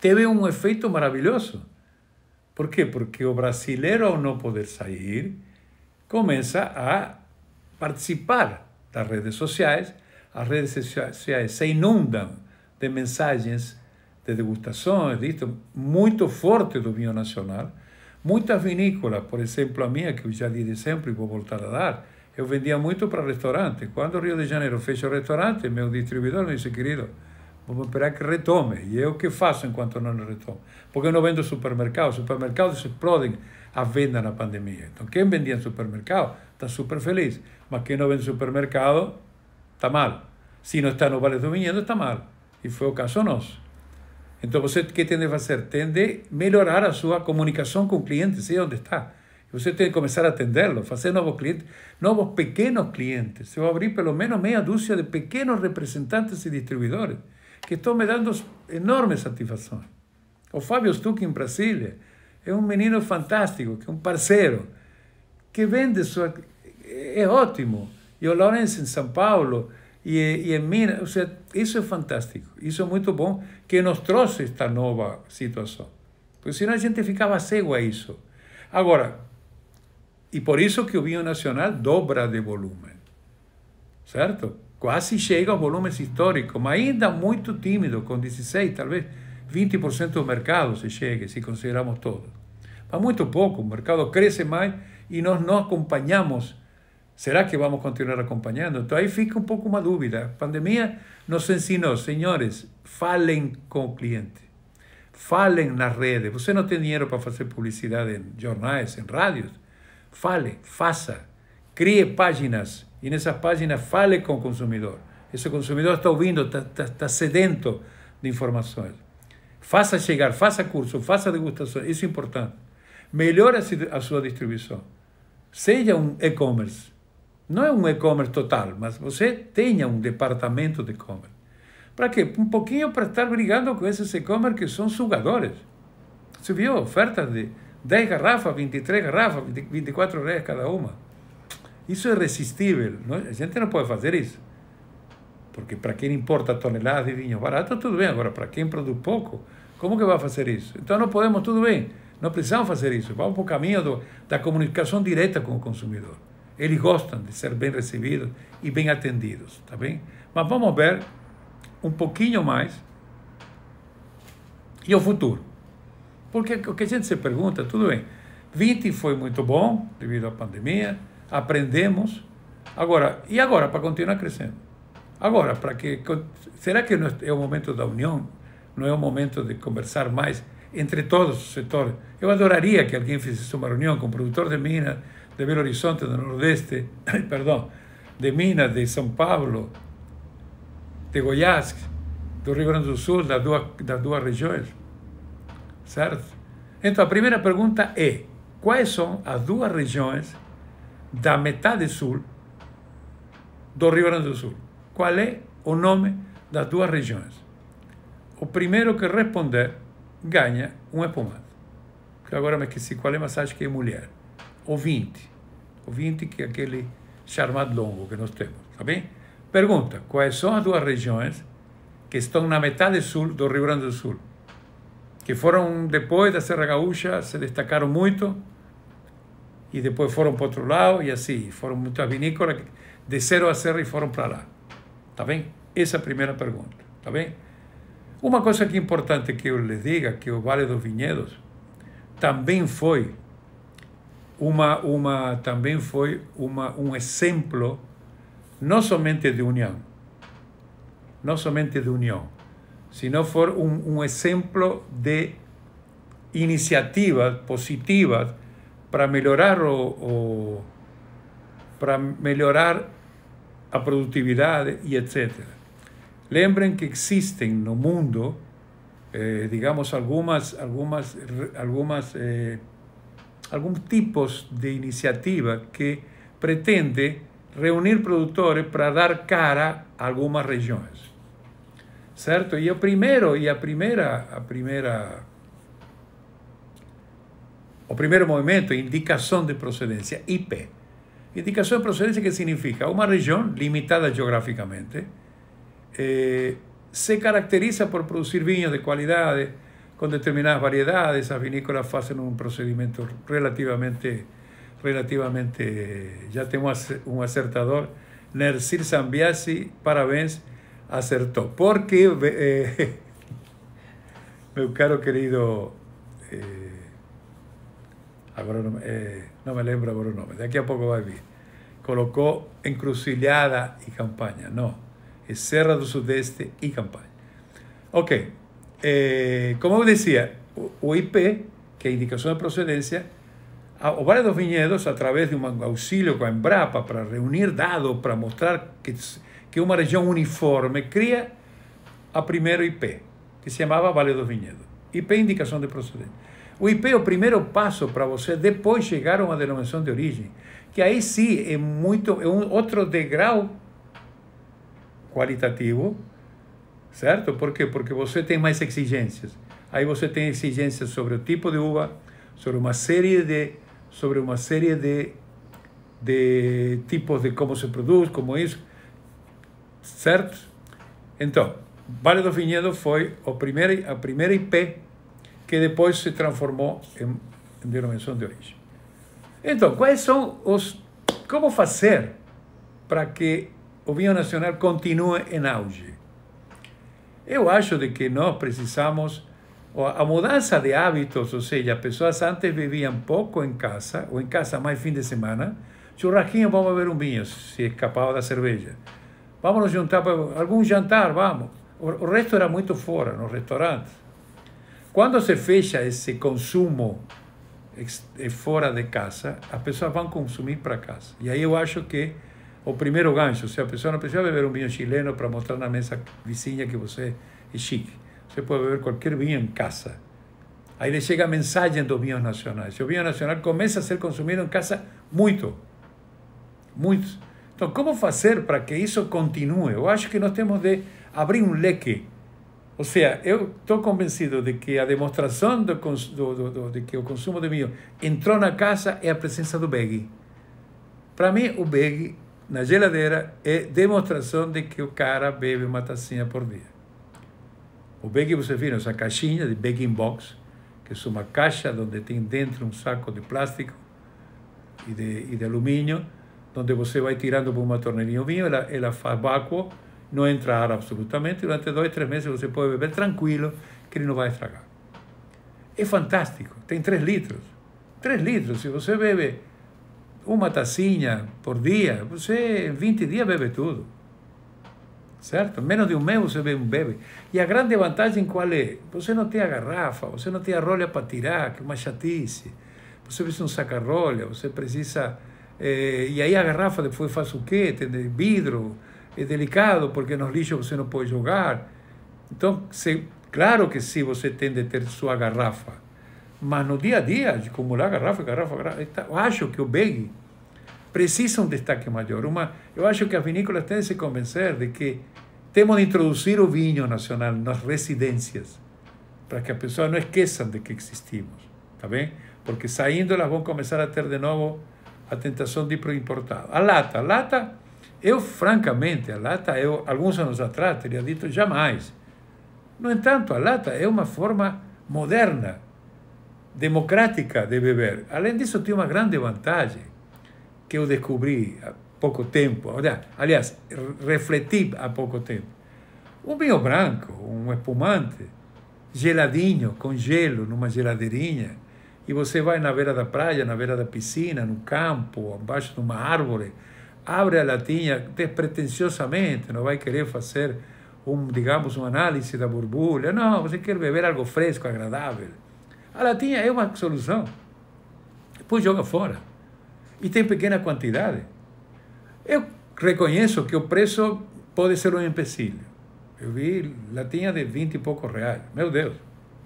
Teve um efeito maravilhoso. Por quê? Porque o brasileiro, ao não poder sair, começa a participar das redes sociais. As redes sociais se inundam de mensagens, de degustações, muito forte do vinho nacional. Muitas vinícolas, por exemplo a minha, que eu já dei sempre e vou voltar a dar, eu vendia muito para restaurante. Quando o Rio de Janeiro fechou o restaurante, meu distribuidor me disse, querido, vamos esperar que retome. E eu que faço enquanto não retome? Porque eu não vendo supermercado. Supermercados explodem a venda na pandemia. Então, quem vendia em supermercado está super feliz. Mas quem não vende supermercado está mal. Se não está no Vale do Vinhedo, está mal. E foi o caso nosso. Então você que tem de fazer? Tem de melhorar a sua comunicação com o cliente, sei onde está. Você tem que começar a atendê-lo, fazer novos clientes, novos pequenos clientes. Eu abrir pelo menos meia dúzia de pequenos representantes e distribuidores que estão me dando enorme satisfação. O Fábio Stuck em Brasília é um menino fantástico, que é um parceiro, que vende sua... é ótimo. E o Lawrence em São Paulo y y es eso fantástico, eso es muy bom, que nos trouxe esta nueva situación. Porque senão a gente ficava cego a isso. Agora, e por isso que o vinho nacional dobra de volume, ¿cierto? Quase llega a volúmenes históricos, mas ainda muito tímido, con 16, tal vez 20% del mercado se chegue, se consideramos todo. Mas muy poco, o mercado cresce mais e nós não acompanhamos Será que vamos continuar acompanhando? Então aí fica um pouco uma dúvida. A pandemia nos ensinou, senhores, falem com o cliente. Falem nas redes. Você não tem dinheiro para fazer publicidade em jornais, em rádios? Fale, faça. Crie páginas e nessas páginas fale com o consumidor. Esse consumidor está ouvindo, está, está, está sedento de informações. Faça chegar, faça curso, faça degustação. Isso é importante. Melhore a sua distribuição. Seja um e-commerce. Não é um e-commerce total, mas você tenha um departamento de e-commerce. Para quê? Um pouquinho para estar brigando com esses e-commerce que são sugadores. Você viu ofertas de 10 garrafas, 23 garrafas, 24 reais cada uma. Isso é irresistível. Não? É? A gente não pode fazer isso. Porque para quem importa toneladas de vinho barato, tudo bem. Agora, para quem produz pouco, como que vai fazer isso? Então não podemos, tudo bem. Não precisamos fazer isso. Vamos para o caminho do, da comunicação direta com o consumidor. Eles gostam de ser bem recebidos e bem atendidos, tá bem? Mas vamos ver um pouquinho mais e o futuro. Porque o que a gente se pergunta, tudo bem, 20 foi muito bom devido à pandemia, aprendemos. Agora, e agora para continuar crescendo? Agora, para que será que é, é o momento da união? Não é o momento de conversar mais entre todos os setores? Eu adoraria que alguém fizesse uma reunião com o produtor de minas, de Belo Horizonte, do Nordeste, [coughs] perdão, de Minas, de São Paulo, de Goiás, do Rio Grande do Sul, das duas, das duas regiões. Certo? Então, a primeira pergunta é: quais são as duas regiões da metade sul do Rio Grande do Sul? Qual é o nome das duas regiões? O primeiro que responder ganha um espumado. agora me esqueci qual é, mas acho que é mulher ouvinte. Ouvinte que é aquele chamado longo que nós temos, tá bem? Pergunta, quais são as duas regiões que estão na metade sul do Rio Grande do Sul? Que foram, depois da Serra Gaúcha, se destacaram muito e depois foram para outro lado e assim, foram muitas vinícolas, desceram a serra e foram para lá. Tá bem? Essa é a primeira pergunta, tá bem? Uma coisa que é importante que eu lhes diga, que o Vale dos Vinhedos também foi uma, fue un ejemplo, no solamente de unión, no solamente de unión, sino fue un ejemplo de iniciativas positivas para mejorar o, productividad, para etc. Lembrem que en no mundo, eh, digamos, algunas... Eh, algún tipos de iniciativa que pretende reunir productores para dar cara a algunas regiones, ¿cierto? Y primero primero, y a primera, a primera o primero movimiento, indicación de Procedencia, IP. Indicación de Procedencia, que significa Una región limitada geográficamente eh, se caracteriza por producir vinos de cualidades con determinadas variedades. Esas vinícolas hacen un procedimiento relativamente, relativamente ya tengo un acertador. Nersir Zambiasi, parabéns, acertó. Porque, eh, [laughs] mi caro querido, eh, no, eh, no, me lembro agora nombre. De aquí a va Colocó colocó colocó Encrucijada y Campaña, no, es Serra del Sudeste y Campaña. Ok, eh, como o IP que é indicação de procedência o Vale dos viñedos a través de auxílio com a Embrapa para reunir dados, para mostrar que, que uma região uniforme cria a primeiro IP, que se chamava Vale dos Vinhedos. IP é indicação de procedência. O IP é o primeiro passo para você depois chegar a uma denominação de origem, que aí sim é muito é um outro degrau qualitativo certo? Por quê? Porque você tem mais exigências. Aí você tem exigências sobre o tipo de uva, sobre uma série de, sobre uma série de, de tipos de como se produz, como isso, certo? Então, Vale do Vinhedo foi o primeiro, a primeira IP que depois se transformou em, em denominação de origem. Então, quais são os... Como fazer para que o vinho nacional continue em auge? Eu acho de que nós precisamos a mudança de hábitos, ou seja, as pessoas antes viviam pouco em casa, ou em casa mais fim de semana, churrasquinho, vamos beber um vinho, se escapava da cerveja. Vamos nos juntar para algum jantar, vamos. O resto era muito fora, nos restaurantes. Quando se fecha esse consumo eh, fora de casa, as pessoas vão consumir para casa. E aí eu acho que o primeiro gancho. Ou seja, a pessoa não precisa beber um vinho chileno para mostrar na mesa vizinha que você é chique. Você pode beber qualquer vinho em casa. Aí lhe chega a mensagem dos vinhos nacionais. E o vinho nacional começa a ser consumido em casa muito. Muito. Então, como fazer para que isso continue? Eu acho que nós temos de abrir um leque. Ou seja, eu estou convencido de que a demonstração do, do, do, de que o consumo de vinho entrou na casa é a presença do Begui. Para mim, o Begui na geladeira é demonstração de que o cara bebe uma tacinha por dia. O baking, você viu essa caixinha de baking box, que é uma caixa onde tem dentro um saco de plástico e de, e de alumínio, onde você vai tirando por uma torneirinha o vinho, ela, ela faz vácuo, não entra ar absolutamente, durante dois, três meses você pode beber tranquilo, que ele não vai estragar. É fantástico, tem três litros. três litros, se você bebe uma tacinha por dia, você em 20 dias bebe tudo. Certo? Menos de um mês você bebe, bebe. E a grande vantagem qual é? Você não tem a garrafa, você não tem a rolha para tirar, que é uma chatice. Você precisa um saca-rolha, você precisa... Eh, e aí a garrafa depois faz o quê? Tem vidro, é delicado, porque nos lixos você não pode jogar. Então, se, claro que sim, você tem de ter sua garrafa mas no dia a dia, de acumular garrafa, garrafa, garrafa, tá. eu acho que o BEG precisa um destaque maior. Uma, eu acho que as vinícolas têm de se convencer de que temos de introduzir o vinho nacional nas residências, para que as pessoas não esqueçam de que existimos, tá bem? Porque saindo elas vão começar a ter de novo a tentação de ir para o importado. A lata, a lata, eu francamente, a lata, eu alguns anos atrás teria dito jamais. No entanto, a lata é uma forma moderna democrática de beber. Além disso, tem uma grande vantagem que eu descobri há pouco tempo. Aliás, refleti há pouco tempo. Um vinho branco, um espumante, geladinho, com gelo, numa geladeirinha, e você vai na beira da praia, na beira da piscina, no campo, abaixo de uma árvore, abre a latinha despretensiosamente, não vai querer fazer, um, digamos, uma análise da borbulha. Não, você quer beber algo fresco, agradável. Ela latinha aí uma solução. Depois joga fora. E tem pequena quantidade. Eu reconheço que o preço pode ser um empecilho. Eu vi latinha de 20 e poucos reais. Meu Deus,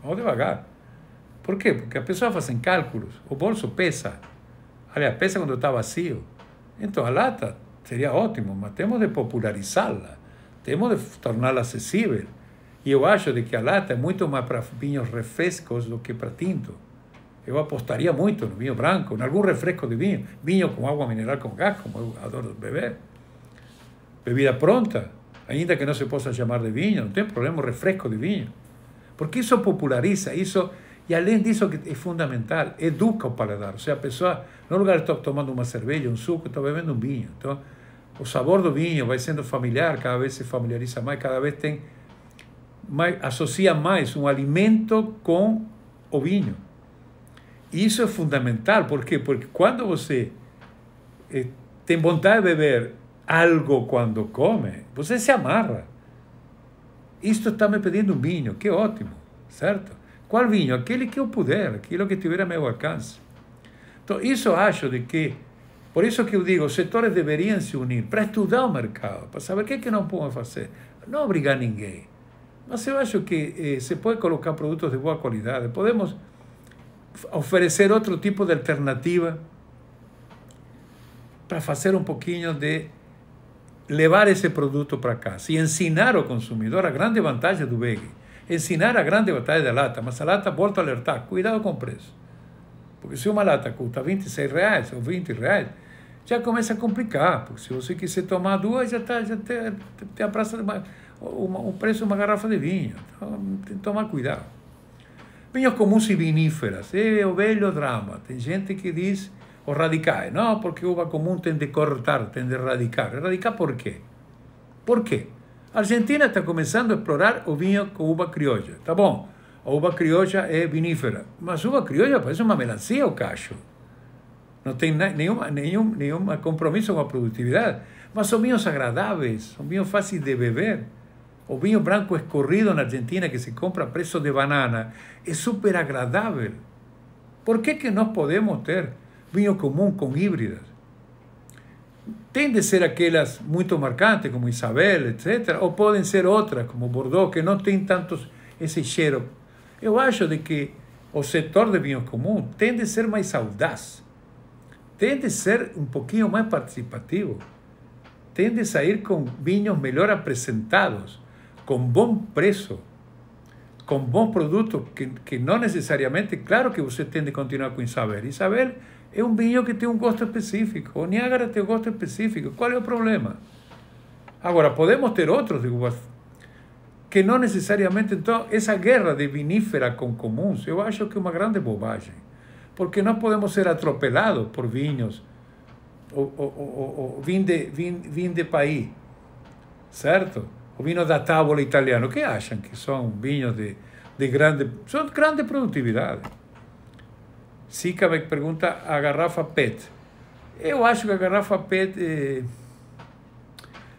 vamos devagar. Por quê? Porque as pessoas fazem cálculos. O bolso pesa. Aliás, pesa quando está vazio. Então, a lata seria ótimo, mas temos de popularizá-la. Temos de torná-la acessível. E eu acho de que a lata é muito mais para vinhos refrescos do que para tinto. Eu apostaria muito no vinho branco, em algum refresco de vinho, vinho com água mineral com gás, como eu adoro beber. Bebida pronta, ainda que não se possa chamar de vinho, não tem problema, refresco de vinho. Porque isso populariza, isso e além disso, que é fundamental, educa o paladar. Ou seja, a pessoa, no lugar de estar tomando uma cerveja, um suco, está bebendo um vinho. Então, o sabor do vinho vai sendo familiar, cada vez se familiariza mais, cada vez tem mais, associa mais um alimento com o vinho. Isso é fundamental, por quê? Porque quando você eh, tem vontade de beber algo quando come, você se amarra. Isto está me pedindo um vinho, que ótimo, certo? Qual vinho? Aquele que eu puder, aquilo que tiver a meu alcance. Então, isso acho de que, por isso que eu digo, os setores deveriam se unir para estudar o mercado, para saber o que, é que não podemos fazer. Não obrigar ninguém, vaya que eh, se puede colocar productos de buena calidad, podemos ofrecer otro tipo de alternativa para hacer un poquito de levar ese producto para casa y ensinar al consumidor a grande vantagem do veg, ensinar a grande vantagem la lata, mas a lata, volta a alertar, cuidado con o Porque si una lata custa 26 reais ou 20 reais, ya começa a complicar, porque se você quiser tomar duas, ya está ya está, uma, o preço de é uma garrafa de vinho. Então, tem que tomar cuidado. Vinhos comuns e viníferas, é o velho drama. Tem gente que diz, os radicais, não, porque uva comum tem de cortar, tem de erradicar. Erradicar por quê? Por quê? A Argentina está começando a explorar o vinho com uva criolla. Tá bom, a uva criolla é vinífera, mas uva criolla parece uma melancia o cacho. Não tem nenhuma, nenhum, nenhum compromisso com a produtividade. Mas são vinhos agradáveis, são vinhos fáceis de beber o vinho branco escorrido na Argentina que se compra a preço de banana é super agradável. Por que, que nós podemos ter vinho comum com híbridas? Tem de ser aquelas muito marcantes, como Isabel, etc. Ou podem ser outras, como Bordeaux, que não tem tantos esse cheiro. Eu acho de que o setor de vinhos comum tem de ser mais audaz, tem de ser um pouquinho mais participativo, tem de sair com vinhos melhor apresentados, con buen precio, con buen producto, que, no necesariamente... claro que usted tiene que continuar con Isabel. Isabel es un vino que tiene un gusto específico, o Niágara tiene un gusto específico. ¿Cuál es el problema? Ahora, podemos tener otros digo, pues, que no necesariamente... Entonces, esa guerra de vinífera con común yo acho que es una grande bobagem, porque no podemos ser atropelados por viños, o o de, de país, ¿cierto?, o vinho da tábua italiano, que acham que são vinhos de, de grande, são grande produtividade. me pergunta a garrafa PET. Eu acho que a garrafa PET eh,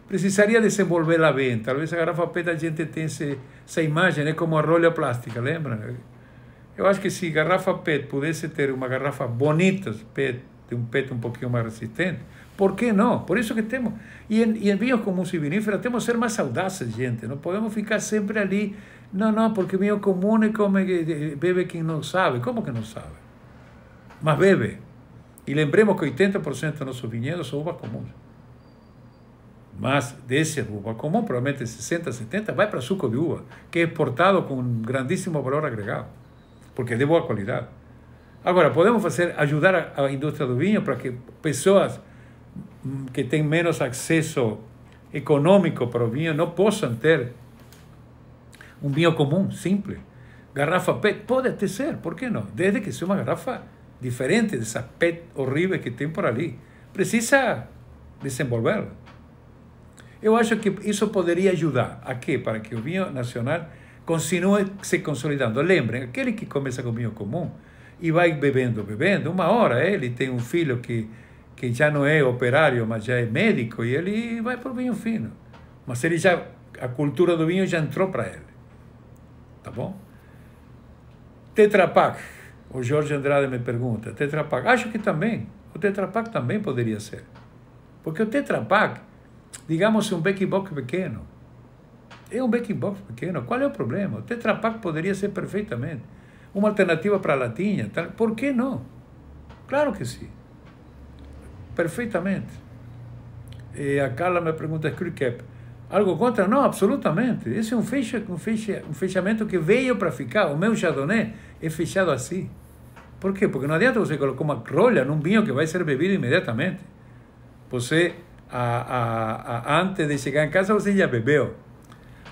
precisaria desenvolver a venda. Talvez a garrafa PET a gente tenha esse, essa imagem, é como a rolha plástica, lembra? Eu acho que se a garrafa PET pudesse ter uma garrafa bonita, PET, de um PET um pouquinho mais resistente, ¿Por qué no? Por eso que tenemos... Y y en comunes y e viníferas tenemos que ser más audaces, gente. No podemos ficar siempre allí, no, no, porque vinho común come, eh, eh, bebe quien no sabe. ¿Cómo que no sabe? Más bebe. Y lembremos que 80% de nuestros viñedos son uvas Más de esas uva comunes, probablemente 60, 70, va para suco de uva, que es exportado con un grandísimo valor agregado, porque es de buena calidad. Ahora, podemos hacer ayudar a, la industria del vino para que personas que tienen menos acceso económico para el vino, no puedan tener un vino común, simple. Garrafa PET, puede ser, por qué no? Desde que sea una garrafa diferente de esa PET horrible que tem por allí. Precisa desenvolverla. Yo acho que eso podría ayudar. a qué? Para que el vino nacional continúe se consolidando. Lembrem, aquel que comienza con vino común y va bebendo, bebendo, una hora ele tiene un filho que que já não é operário, mas já é médico, e ele vai para o vinho fino. Mas ele já, a cultura do vinho já entrou para ele. Tá bom? Tetra Pak. O Jorge Andrade me pergunta. Tetra Pak. Acho que também. O Tetra Pak também poderia ser. Porque o Tetra Pak, digamos, é um back box pequeno. É um back box pequeno. Qual é o problema? O Tetra Pak poderia ser perfeitamente. Uma alternativa para a latinha. Tal. Por que não? Claro que sim perfeitamente. E a Carla me pergunta, Screw Cap, algo contra? Não, absolutamente. Esse é um, fecha, um, fecha, um fechamento que veio para ficar. O meu chardonnay é fechado assim. Por quê? Porque não adianta você colocar uma rolha num vinho que vai ser bebido imediatamente. Você, a, a, a, antes de chegar em casa, você já bebeu.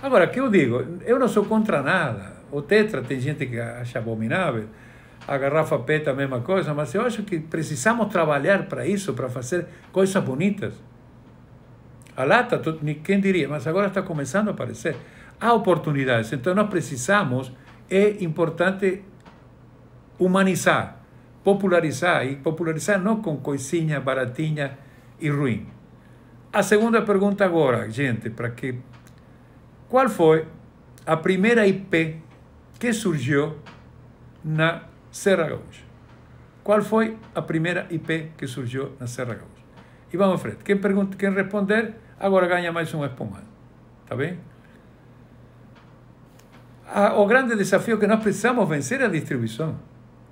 Agora, o que eu digo? Eu não sou contra nada. O Tetra tem gente que acha abominável a garrafa PET a mesma coisa, mas eu acho que precisamos trabalhar para isso, para fazer coisas bonitas. A lata, quem diria, mas agora está começando a aparecer. Há oportunidades, então nós precisamos, é importante humanizar, popularizar, e popularizar não com coisinha baratinha e ruim. A segunda pergunta agora, gente, para que... Qual foi a primeira IP que surgiu na Serra Gaúcha. Qual foi a primeira IP que surgiu na Serra Gaúcha? E vamos Fred. frente. Quem, pergunta, quem responder, agora ganha mais um espumante. Está bem? Ah, o grande desafio é que nós precisamos vencer é a distribuição.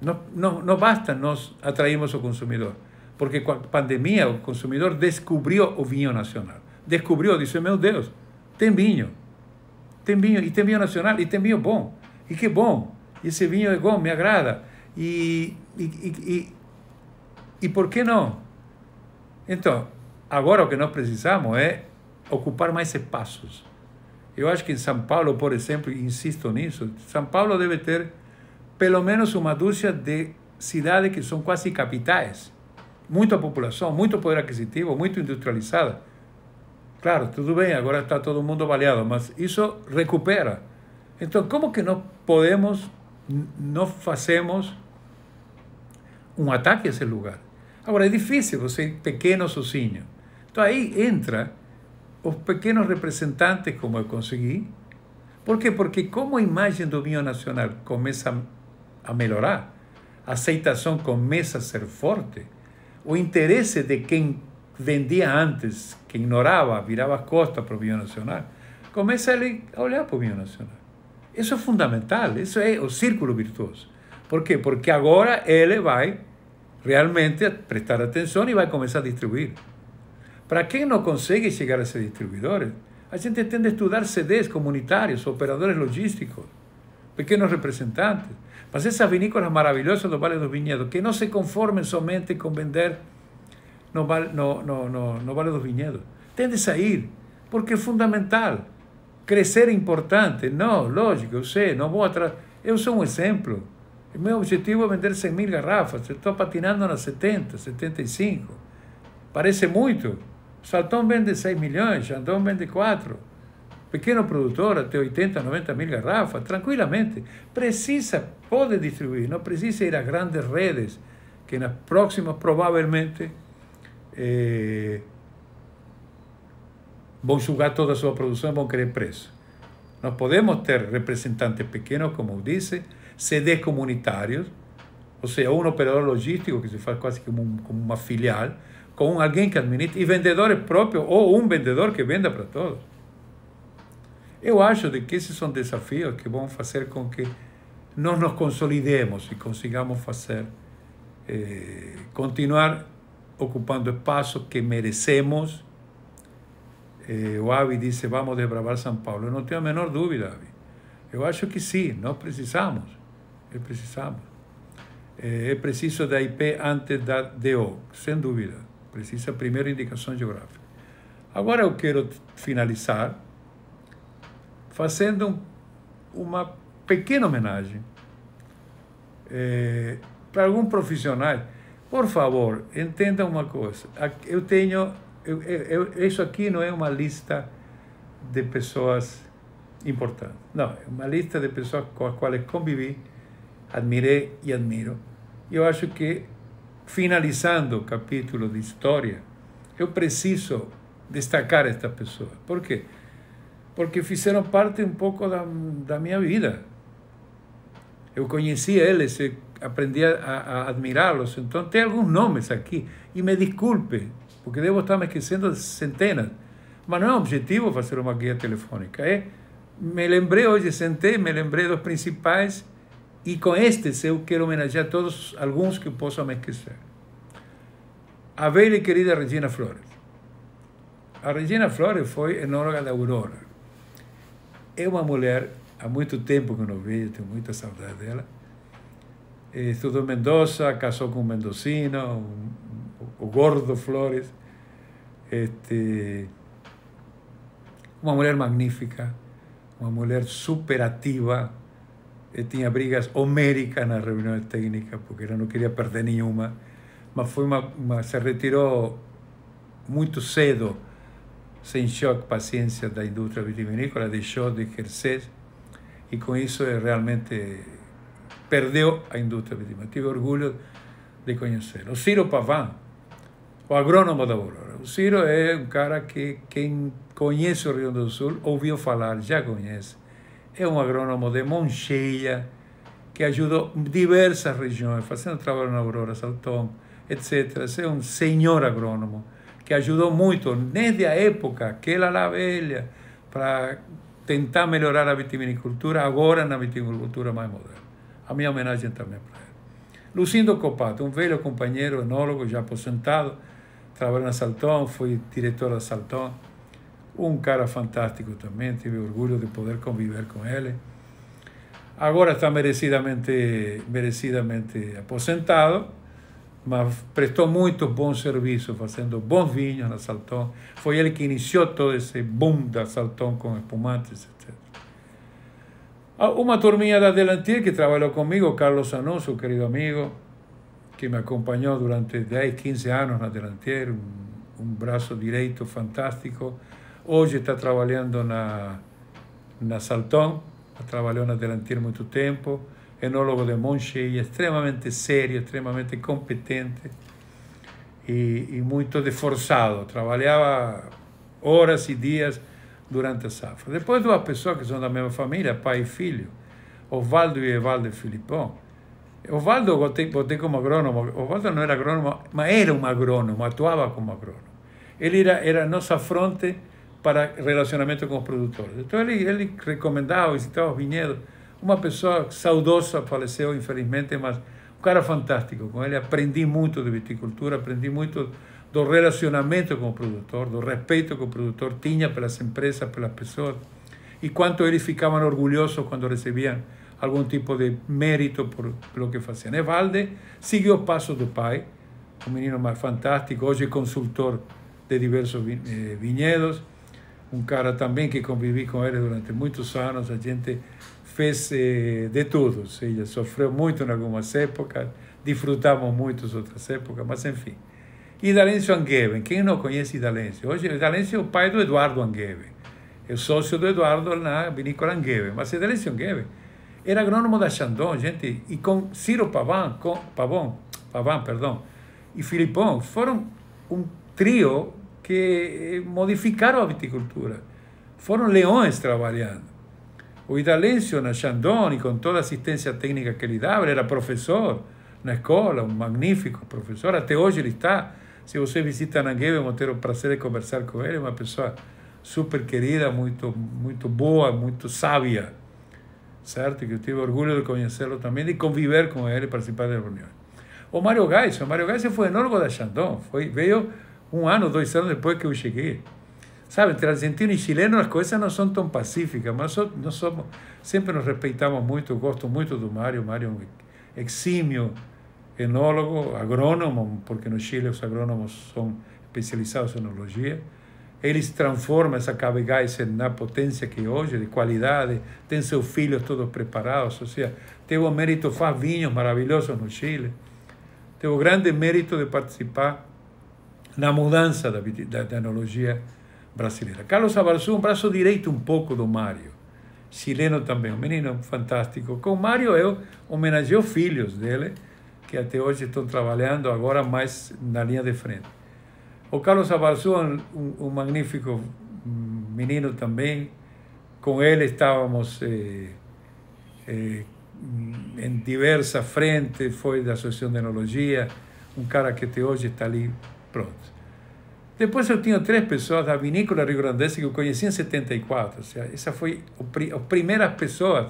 Não, não, não basta nós atrairmos o consumidor, porque com a pandemia o consumidor descobriu o vinho nacional. Descobriu, disse, meu Deus, tem vinho. Tem vinho, e tem vinho nacional, e tem vinho bom. E que bom esse vinho é bom, me agrada. E, e, e, e, e por que não? Então, agora o que nós precisamos é ocupar mais espaços. Eu acho que em São Paulo, por exemplo, insisto nisso, São Paulo deve ter pelo menos uma dúzia de cidades que são quase capitais. Muita população, muito poder aquisitivo, muito industrializada. Claro, tudo bem, agora está todo mundo baleado, mas isso recupera. Então, como que nós podemos no hacemos un ataque a ese lugar. Ahora, es difícil es pequeño sozinho. Entonces, ahí entra los pequeños representantes, como yo conseguí. Por qué? Porque como la imagen do nacional comienza a mejorar, a comienza começa a ser fuerte, o interés de quien vendía antes, que ignoraba, miraba costa costas para nacional, comienza a olhar para el nacional. Eso es fundamental, eso es o círculo virtuoso. Por qué? Porque ahora él va realmente a prestar atención y va a comenzar a distribuir. Para quem no consegue llegar a ser distribuidores, hay gente tende a estudar CDs comunitarios, operadores logísticos, pequeños representantes. Mas esas vinícolas maravillosas do Vale los Viñedos que no se conformen somente con vender no, no, no, no, Vale dos viñedos tende a ir porque es fundamental. Crescer é importante? Não, lógico, eu sei, não vou atrás. Eu sou um exemplo. O meu objetivo é vender 100 mil garrafas. Eu estou patinando nas 70, 75. Parece muito. Salton vende 6 milhões, Xandão vende 4. Pequeno produtor, até 80, 90 mil garrafas, tranquilamente. Precisa, pode distribuir, não precisa ir a grandes redes, que nas próximas, provavelmente, eh, a julgar toda su producción produção e vão querer preço. Nós podemos tener representantes pequeños, como dice, CDs comunitarios, o sea, un operador logístico que se hace casi como, una como filial, con alguien que administre y vendedores propios o un vendedor que venda para todos. Yo acho de que esos son desafíos que a hacer con que nós nos consolidemos y consigamos fazer, eh, continuar ocupando espacios que merecemos eh, o Avi disse, vamos desbravar São Paulo. Eu não tenho a menor dúvida, Avi. Eu acho que sim, nós precisamos. E precisamos. É, preciso eh, da IP antes da DO, sem dúvida. Precisa primeiro indicação geográfica. Agora eu quero finalizar fazendo uma pequena homenagem é, eh, para algum profissional. Por favor, entenda uma coisa. Eu tenho eu, eu, isso aqui não é uma lista de pessoas importantes. Não, é uma lista de pessoas com as quais convivi, admirei e admiro. Eu acho que, finalizando o capítulo de história, eu preciso destacar estas pessoas. Por quê? Porque fizeram parte um pouco da, da minha vida. Eu conheci eles, aprendi a, a admirá-los. Então, tem alguns nomes aqui. E me desculpe porque devo estar me esquecendo de centenas. Mas não é objetivo fazer uma guia telefônica, é me lembrei hoje, sentei, me lembrei dos principais e com estes eu quero homenagear todos, alguns que possam me esquecer. A velha e querida Regina Flores. A Regina Flores foi enóloga da Aurora. É uma mulher, há muito tempo que não vejo, tenho muita saudade dela. Eh, estudou em Mendoza, casou com um mendocino, o Gordo Flores, este, una mujer magnífica, una mujer superativa, eh, tenía brigas homéricas las reuniones técnicas, porque no quería quería perder una, mas fue se retiró muy cedo, shock, paciencia, de da industria vitivinícola, dejó de ejercer, y con eso eh, realmente perdió a industria vitivinícola. tuve orgullo de conocerlo. Ciro Paván, o agrônomo da Aurora. O Ciro é um cara que quem conhece o Rio Grande do Sul ouviu falar, já conhece. É um agrônomo de Moncheia, que ajudou diversas regiões, fazendo trabalho na Aurora, Salton, etc. É um senhor agrônomo que ajudou muito, desde a época, aquela lá velha, para tentar melhorar a vitivinicultura, agora na vitivinicultura mais moderna. A minha homenagem também para ele. Lucindo Copato, um velho companheiro enólogo já aposentado, Trabajó en Salton, fui director de Salton. Un cara fantástico también, tive orgullo de poder convivir con él. Ahora está merecidamente, merecidamente aposentado, mas prestó muchos bons servicios, haciendo bons vinos en Salton. Fue él que inició todo ese boom de Asaltón con espumantes, etc. Ah, una turminha de Adelantier que trabajó conmigo, Carlos su querido amigo, que me acompanhou durante 10, 15 anos na Delanter, um, um braço direito fantástico. Hoje está trabalhando na, na Salton, trabalhou na Delantir muito tempo, enólogo de Moncheia, extremamente sério, extremamente competente e, e muito esforçado. Trabalhava horas e dias durante a safra. Depois duas pessoas que são da mesma família, pai e filho, Osvaldo e Evaldo Filipão Osvaldo voté como agrónomo, Osvaldo no era agrónomo, era un agrónomo, actuaba como agrónomo. Él era, era nuestra frente para relacionamiento con los productores. Entonces él, recomendaba, visitaba los viñedos. Una persona saudosa, faleció infelizmente, mas un cara fantástico. Con él aprendí mucho de viticultura, aprendí mucho del relacionamiento con el productor, del respeto que productor tenía por las empresas, personas, y y cuánto y ficaban orgullosos cuando recibían algún tipo de mérito por lo que hacía. Evalde siguió el paso del pai, un menino más fantástico, Hoy consultor de diversos eh, viñedos. Un cara también que conviví con él durante muchos años. a gente fez eh, de todo. Ella sufrió mucho en algunas épocas, disfrutamos mucho en otras épocas, mas enfim. Idalencio ¿Quién quem no conhece Idalencio? Hoje, Dalencio es el padre de Eduardo Angeven, el socio de Eduardo Eduardo la vinícola pero es Dalencio Angeven. era agrônomo da Chandon, gente, e com Ciro Pavão, com, Pavon, Pavão perdão, e Filipão, foram um trio que eh, modificaram a viticultura. Foram leões trabalhando. O Idalencio na Chandon, e com toda a assistência técnica que ele dava, ele era professor na escola, um magnífico professor, até hoje ele está. Se você visita Nangueve, vou ter o prazer de conversar com ele, uma pessoa super querida, muito, muito boa, muito sábia certo? Que eu tive orgulho de conhecê-lo também, de conviver com ele, participar das reuniões. O Mário Gais, o Mário Gais foi enólogo da Xandão, foi, veio um ano, dois anos depois que eu cheguei. Sabe, entre argentino e chileno as coisas não são tão pacíficas, mas nós somos, sempre nos respeitamos muito, gosto muito do Mário, o Mário é um exímio enólogo, agrônomo, porque no Chile os agrônomos são especializados em enologia, eles transformam essa Cabe Gás na potência que hoje, de qualidade, tem seus filhos todos preparados. Ou seja, teve o mérito, faz vinhos maravilhosos no Chile. Teve o grande mérito de participar na mudança da, da tecnologia brasileira. Carlos Abarzu, um braço direito um pouco do Mário, chileno também, um menino fantástico. Com o Mário eu homenageei os filhos dele, que até hoje estão trabalhando agora mais na linha de frente. O Carlos Abarzu um, um, magnífico menino também. Com ele estávamos eh, eh, em diversas frentes foi da Associação de Enologia, um cara que até hoje está ali pronto. Depois eu tinha três pessoas da vinícola rio-grandense que eu conheci em 74. Ou seja, essa foi as primeiras pessoas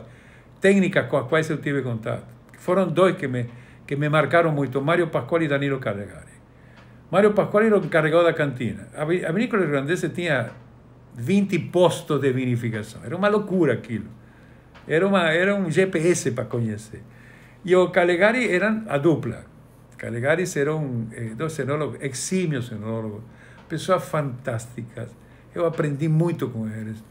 técnicas com as quais eu tive contato. Foram dois que me, que me marcaram muito, Mário Pascoal e Danilo Carregari. Mario Pasquale era o encarregado da cantina. A, vinícola irlandesa tinha 20 postos de vinificação. Era uma loucura aquilo. Era, uma, era um GPS para conhecer. E o Calegari eram a dupla. Calegari era um eh, dois cenólogos, exímios pessoas fantásticas. Eu aprendi muito com eles.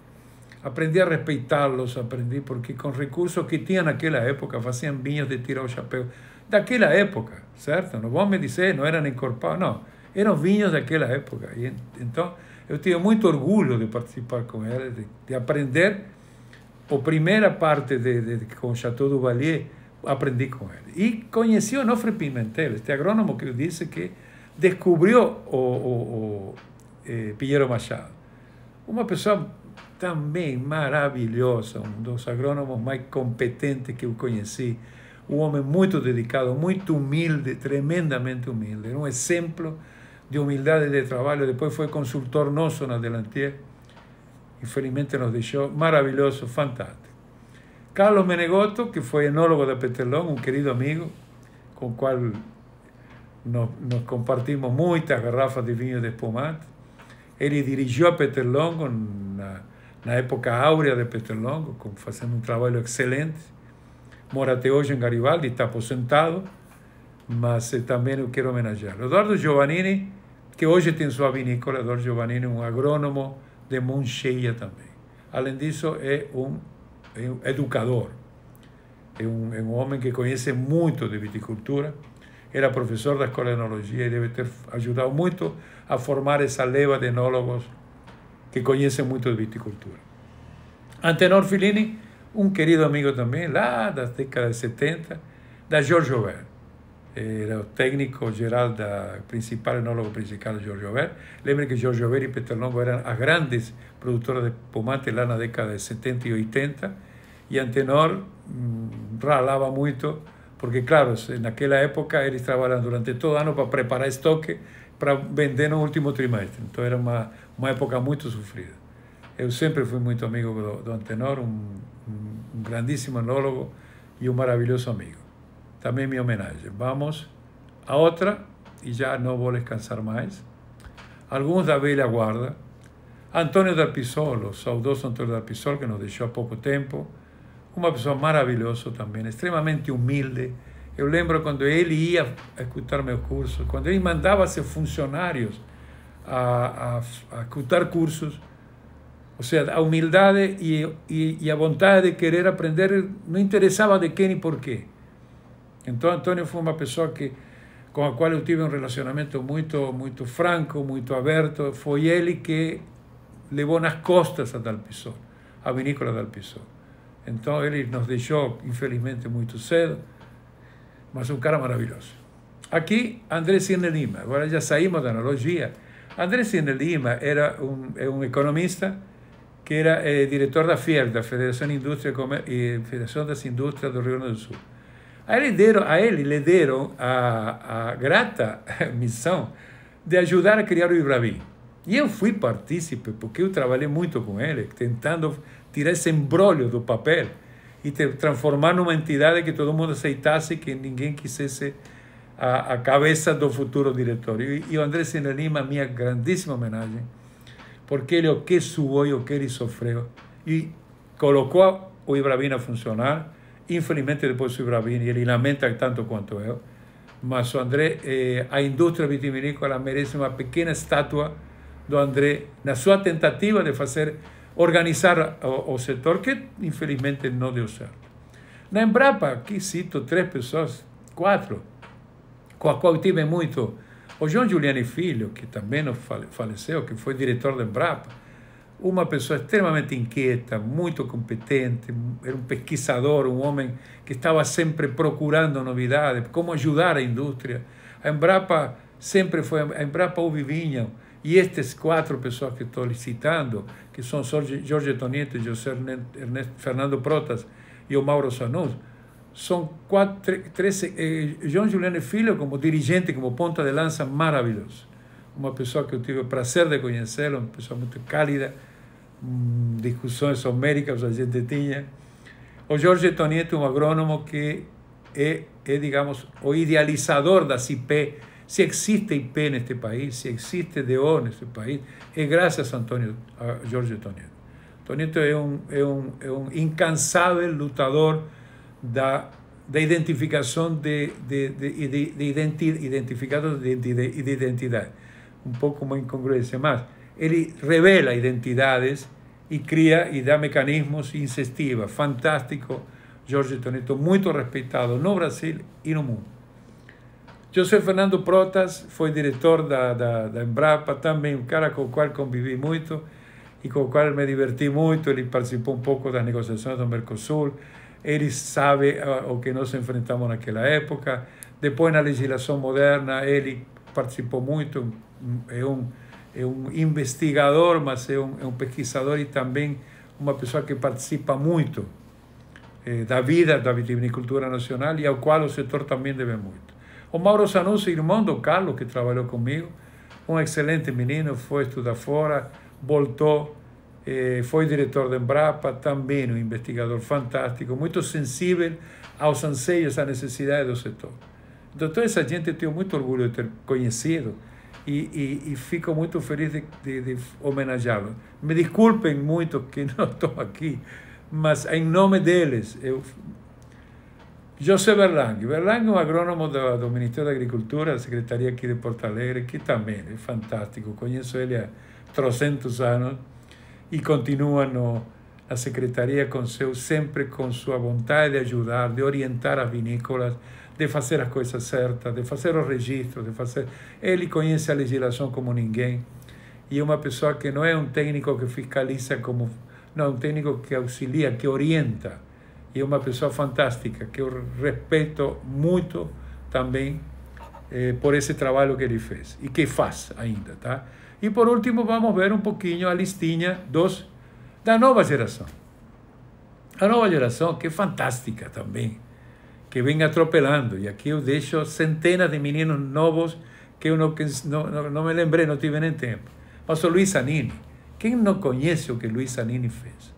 Aprendi a respeitá-los, aprendi porque com recursos que tinha naquela época, faziam vinhos de tirar o chapéu daquela época, certo? Não vão me dizer, não eram encorpados, não. Eram vinhos daquela época. E, então, eu tive muito orgulho de participar com eles, de, de aprender. A primeira parte de, de, de com o Chateau du Valier, aprendi com ele. E conheci o Nofre Pimentel, este agrônomo que eu disse que descobriu o, o, o eh, Pinheiro Machado. Uma pessoa também maravilhosa, um dos agrônomos mais competentes que eu conheci um homem muito dedicado, muito humilde, tremendamente humilde. Era um exemplo de humildade e de trabalho. Depois foi consultor nosso na Delantier. Infelizmente nos deixou maravilhoso, fantástico. Carlos Menegotto, que foi enólogo da Peterlong, um querido amigo, com o qual nos, nos compartimos muitas garrafas de vinho de espumante. Ele dirigiu a Peterlong na, na época áurea de Peterlong, fazendo um trabalho excelente mora até hoje em Garibaldi, está aposentado, mas eh, também eu quero homenagear Eduardo Giovannini, que hoje tem sua vinícola, Eduardo Giovannini, um agrônomo de mão cheia também. Além disso, é um, é um educador, é um, é um homem que conhece muito de viticultura, era professor da Escola de Enologia e deve ter ajudado muito a formar essa leva de enólogos que conhecem muito de viticultura. Antenor Filini, um querido amigo também, lá das décadas de 70, da Giorgio Ver, Era o técnico geral da principal, enólogo principal da George Aubert. Lembrem que Giorgio Ver e Longo eram as grandes produtoras de pomate lá na década de 70 e 80. E Antenor mm, ralava muito, porque, claro, naquela época eles trabalhavam durante todo o ano para preparar estoque para vender no último trimestre. Então era uma, uma época muito sofrida. Eu sempre fui muito amigo do, do Antenor, um un grandísimo enólogo y un maravilloso amigo. También mi homenaje. Vamos a otra y ya no voy a descansar más. Algunos da Vela Guarda, Antônio da Pissolo, saudoso Antônio da que nos deixou há pouco tempo, uma pessoa maravilhosa também, extremamente humilde. Eu lembro quando ele ia escutar meus cursos quando ele mandava seus funcionários a, a, a escutar cursos, O sea, a humildad y y y a vontade de querer aprender no interesaba de ni por qué. qué. Antonio fue una una que con la cual eu tive un relacionamento muy muito franco, muy aberto. Foi ele que levó las costas a Dalpisol, a vinícola Dalpisol. Entonces él nos dejó, infelizmente, muy cedo, mas un cara maravilloso. Aquí Andrés Cine Lima. ya já saímos da analogía. Andrés Cine Lima era un economista que era eh, diretor da FIER, da Federação, Indústria, Federação das Indústrias do Rio Grande do Sul. A ele deram, a, ele, lhe deram a, a grata [laughs] missão de ajudar a criar o Ibrahim. E eu fui partícipe, porque eu trabalhei muito com ele, tentando tirar esse embrólio do papel e transformar numa entidade que todo mundo aceitasse, que ninguém quisesse a, a cabeça do futuro diretório. E, e o André Senelima, minha grandíssima homenagem, porque lo que subo y que ele sofreu. y colocó o Ibrahim a funcionar. Infelizmente, después o Ibrahim, él lamenta tanto cuanto eu. Mas o André, eh, a industria vitivinícola merece una pequeña estátua do André na su tentativa de hacer organizar o, sector que infelizmente no deu certo. Na Embrapa, aquí cito tres personas, cuatro, com as quais tive mucho, O João Giuliani Filho, que também faleceu, que foi diretor da Embrapa, uma pessoa extremamente inquieta, muito competente, era um pesquisador, um homem que estava sempre procurando novidades, como ajudar a indústria. A Embrapa sempre foi, a Embrapa o vivinho. e estas quatro pessoas que estou citando, que são Jorge Tonieto, José Ernesto, Fernando Protas e o Mauro Sanuz, são quatro tre, eh, John Juliano Filho, como dirigente, como ponta de lança, maravilhoso. Uma pessoa que eu tive o prazer de conhecê-lo, uma pessoa muito cálida, hum, discussões homéricas a gente tinha. O Jorge Tonieto, um agrônomo que é, é, digamos, o idealizador das IP. Se existe IP neste país, se existe DO neste país, é graças a, Antônio, a Jorge Tonieto. Tonieto é um, é, um, é um incansável lutador da, da de, de, de, de, de identificado de, de, de identidade. Um pouco uma incongruência, revela identidades y cría y da mecanismos incestivos Fantástico, Jorge Tonito. muy respetado no Brasil en no mundo. José Fernando Protas fue director de da, da Embrapa, También un cara con el conviví conviví y y cual el qual me diverti muito. Participó un poco pouco las negociaciones del Mercosur. ele sabe ah, o que nós enfrentamos naquela época. Depois, na legislação moderna, ele participou muito, é um, é um investigador, mas é um, é um pesquisador e também uma pessoa que participa muito é, da vida da vitivinicultura nacional e ao qual o setor também deve muito. O Mauro Sanuncio, irmão do Carlos, que trabalhou comigo, um excelente menino, foi estudar fora, voltou foi diretor da Embrapa, também um investigador fantástico, muito sensível aos anseios, à necessidade do setor. Então, toda essa gente tenho muito orgulho de ter conhecido e, e, e fico muito feliz de, de, de homenageá-lo. Me desculpem muito que [laughs] não estou aqui, mas em nome deles, eu. José Berlang. Berlang é um agrônomo do, do Ministério da Agricultura, da Secretaria aqui de Porto Alegre, que também é fantástico. Conheço ele há 300 anos e continua no, na Secretaria seu, sempre com sua vontade de ajudar, de orientar as vinícolas, de fazer as coisas certas, de fazer os registros, de fazer... Ele conhece a legislação como ninguém e é uma pessoa que não é um técnico que fiscaliza como... Não, é um técnico que auxilia, que orienta. E é uma pessoa fantástica, que eu respeito muito também eh, por esse trabalho que ele fez e que faz ainda, tá? Y por último, vamos a ver un pouquinho a listinha dos, la nova generación. A nueva generación, que é fantástica también, que vem atropelando. E aqui eu deixo centenas de meninos novos que eu não, me lembrei, no tive nem tempo. Mas o Luiz Anini, quem não conhece o que Luis Anini fez?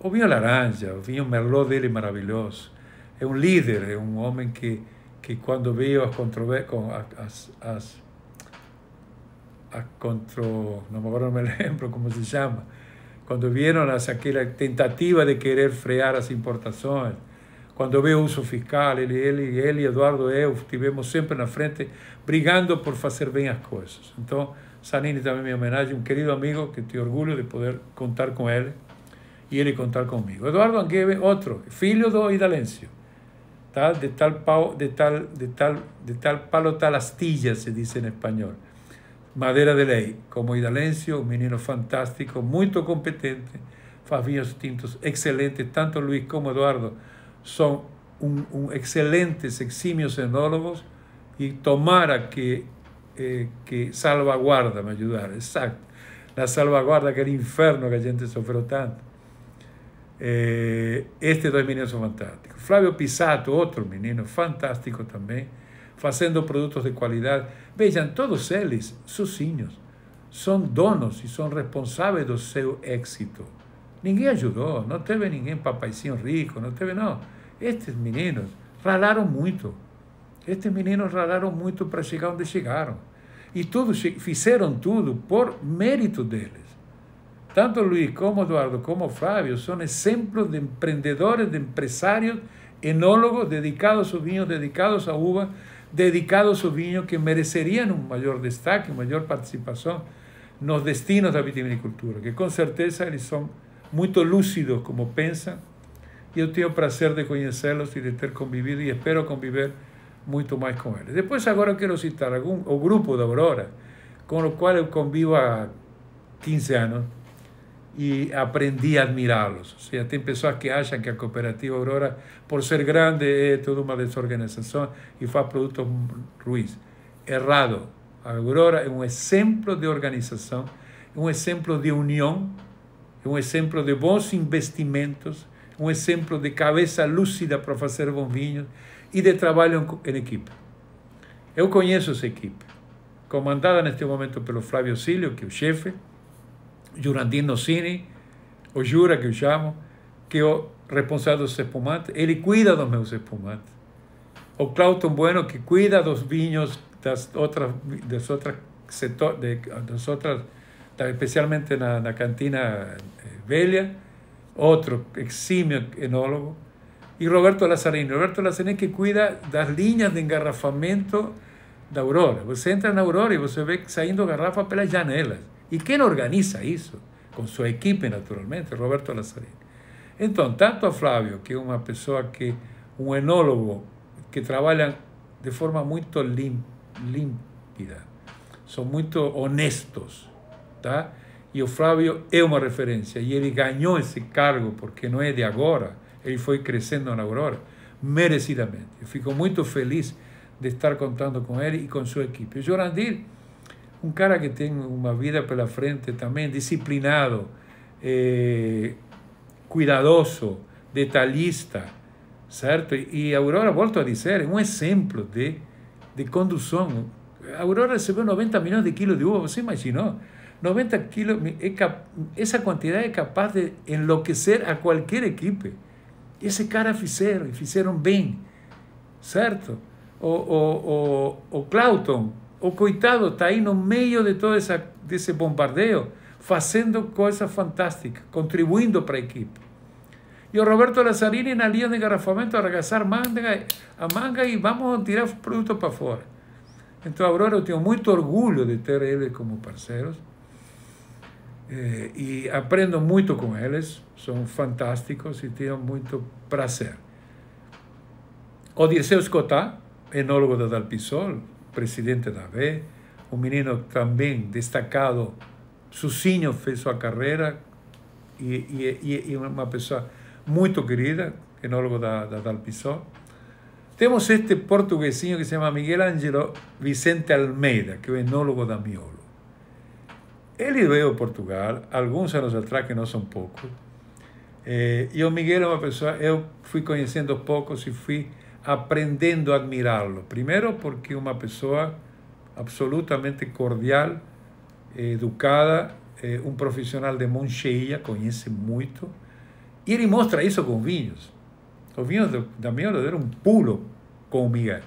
O vinho laranja, o vinho merlot dele maravilloso maravilhoso. É um líder, é un hombre que, que quando veio as, as, a contra, no me acuerdo, no me cómo se llama, cuando vieron aquella tentativa de querer frear las importaciones cuando veo uso fiscal, él y Eduardo yo, estuvimos siempre en la frente brigando por hacer bien las cosas entonces Sanini también me homenaje un querido amigo que estoy orgullo de poder contar con él y él contar conmigo Eduardo Anguebe, otro, filho do Idalencio, de, tal pao, de, tal, de, tal, de tal palo tal astilla, se dice en español Madera de ley, como Idalencio, un menino fantástico, muy competente, faz tintos excelentes, tanto Luis como Eduardo son un, excelentes, eximios enólogos, y Tomara que, eh, que salvaguarda, me ayudar, exacto, la salvaguarda, que el inferno que la gente sufrió tanto. Eh, Estos dos meninos son fantásticos. Flavio Pisato, otro menino fantástico también, fazendo produtos de qualidade. Vejam, todos eles, sozinhos, são donos e são responsáveis do seu êxito. Ninguém ajudou, não teve ninguém papaizinho rico, não teve, não. Estes meninos ralaram muito. Estes meninos ralaram muito para chegar onde chegaram. E todos fizeram tudo por mérito deles. Tanto Luiz como Eduardo como Flávio são exemplos de empreendedores, de empresários, enólogos dedicados aos vinhos, dedicados à uva, dedicados a viños que merecerían un mayor destaque, una mayor participación los destinos de la vitivinicultura, que con certeza son muy lúcidos como piensan y yo tengo placer de conocerlos y de tener convivido y espero convivir mucho más con ellos. Después, ahora quiero citar algún grupo de Aurora, con lo cual convivo a 15 años. e aprendi a admirá-los. Ou seja, tem pessoas que acham que a cooperativa Aurora, por ser grande, é toda uma desorganização e faz produtos ruins. Errado. A Aurora é um exemplo de organização, é um exemplo de união, é um exemplo de bons investimentos, é um exemplo de cabeça lúcida para fazer bons vinhos e de trabalho em equipe. Eu conheço essa equipe, comandada neste momento pelo Flávio Cílio, que é o chefe, Jurandino Cini o Jura que eu llamo, que é o de los espumantes, Él cuida dos meus espumantes. O Clauton Bueno, que cuida dos vinhos das outras, das outras, de, das outras especialmente na, la cantina velha, eh, Otro, exímio enólogo, y Roberto Lazzarini. Roberto Lazzarini que cuida das linhas de engarrafamento da Aurora. Você entra na Aurora e você vê saindo garrafa pelas janelas. E quem organiza isso? Com sua equipe, naturalmente, Roberto Lazzarini. Então, tanto a Flávio, que é uma pessoa que, um enólogo, que trabalha de forma muito lim, límpida, são muito honestos, tá? E o Flávio é uma referência, e ele ganhou esse cargo, porque não é de agora, ele foi crescendo na Aurora, merecidamente. Eu fico muito feliz de estar contando com ele e com sua equipe. O Jorandir Un cara que tiene una vida la frente también, disciplinado, eh, cuidadoso, detallista, ¿cierto? Y Aurora, volto a decir, es un ejemplo de, de conducción. Aurora recibió 90 millones de kilos de uva, ¿se imaginó? 90 kilos, esa cantidad es capaz de enloquecer a cualquier equipo ese cara hicieron, hicieron bien, cierto O, o, o, o Clauton, o coitado, está ahí, en medio de todo ese bombardeo, haciendo cosas fantásticas, contribuyendo para el equipo. Y Roberto Lazzarini la línea de a regresar, manga, a manga y vamos a tirar productos para afuera. Entonces Aurora, yo tengo mucho orgullo de a como parceros eh, Y aprendo mucho con ellos, son fantásticos y tienen mucho placer. Odisseu Escotá, enólogo de Dalpisol, presidente da B, um menino também destacado, sozinho fez sua carreira e, e, e uma pessoa muito querida, enólogo da, da Dalpisó. Temos este portuguesinho que se chama Miguel Ângelo Vicente Almeida, que é o enólogo da Miolo. Ele veio a Portugal, alguns anos atrás, que não são poucos, e eh, o Miguel é uma pessoa, eu fui conhecendo poucos e fui aprendiendo a admirarlo. Primero porque una persona absolutamente cordial, educada, eh, un profesional de Moncheilla, conoce mucho y él muestra mostra isso con vinhos. los vinhos también da un un pulo con Miguel.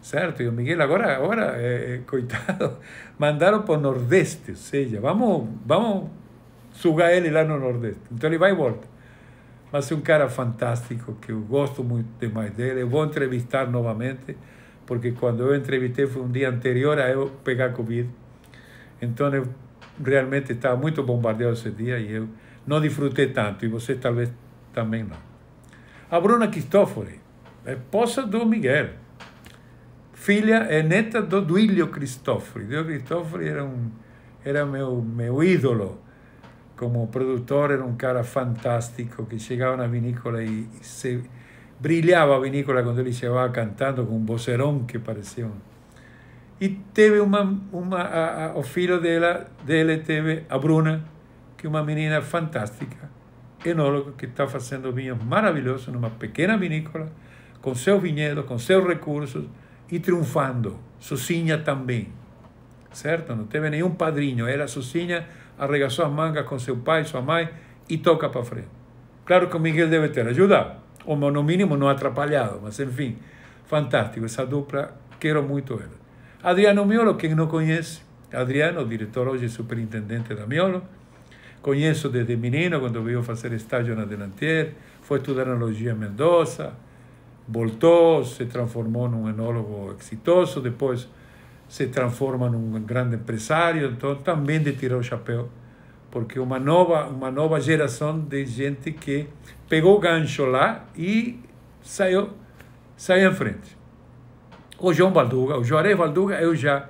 Certo? Y Miguel ahora, ahora eh, eh, coitado, [laughs] mandaron por Nordeste, O seja, vamos, vamos sugar él el Nordeste. Entonces él va y mas é um cara fantástico que eu gosto muito demais dele. Eu vou entrevistar novamente, porque quando eu entrevistei foi um dia anterior a eu pegar Covid. Então eu realmente estava muito bombardeado esse dia e eu não disfrutei tanto, e você talvez também não. A Bruna Cristófori, esposa do Miguel, filha e neta do Duílio Cristófori. Duílio Cristófori era, um, era meu, meu ídolo como productor era un cara fantástico que llegaba a una vinícola y se brillaba vinícola cuando él llevaba cantando con un vocerón que parecía Y teve uma, uma a, o a Bruna, que una una menina fantástica, enóloga, que está haciendo vinos maravillosos en una pequeña vinícola, con sus viñedos, con seus recursos y triunfando. Sozinha también, ¿cierto? No teve ningún padrinho, era sozinha arregaçou as mangas com seu pai, sua mãe e toca para frente. Claro que o Miguel deve ter ajudado, ou no mínimo não atrapalhado, mas enfim, fantástico. Essa dupla, quero muito ela. Adriano Miolo, quem não conhece, Adriano, diretor hoje superintendente da Miolo, conheço desde menino, quando veio fazer estágio na Delantier, foi estudar analogia em Mendoza, voltou, se transformou num enólogo exitoso, depois se transforma num grande empresário, então também de tirar o chapéu, porque uma nova, uma nova geração de gente que pegou o gancho lá e saiu, saiu em frente. O João Balduga, o Juarez Balduga, eu já,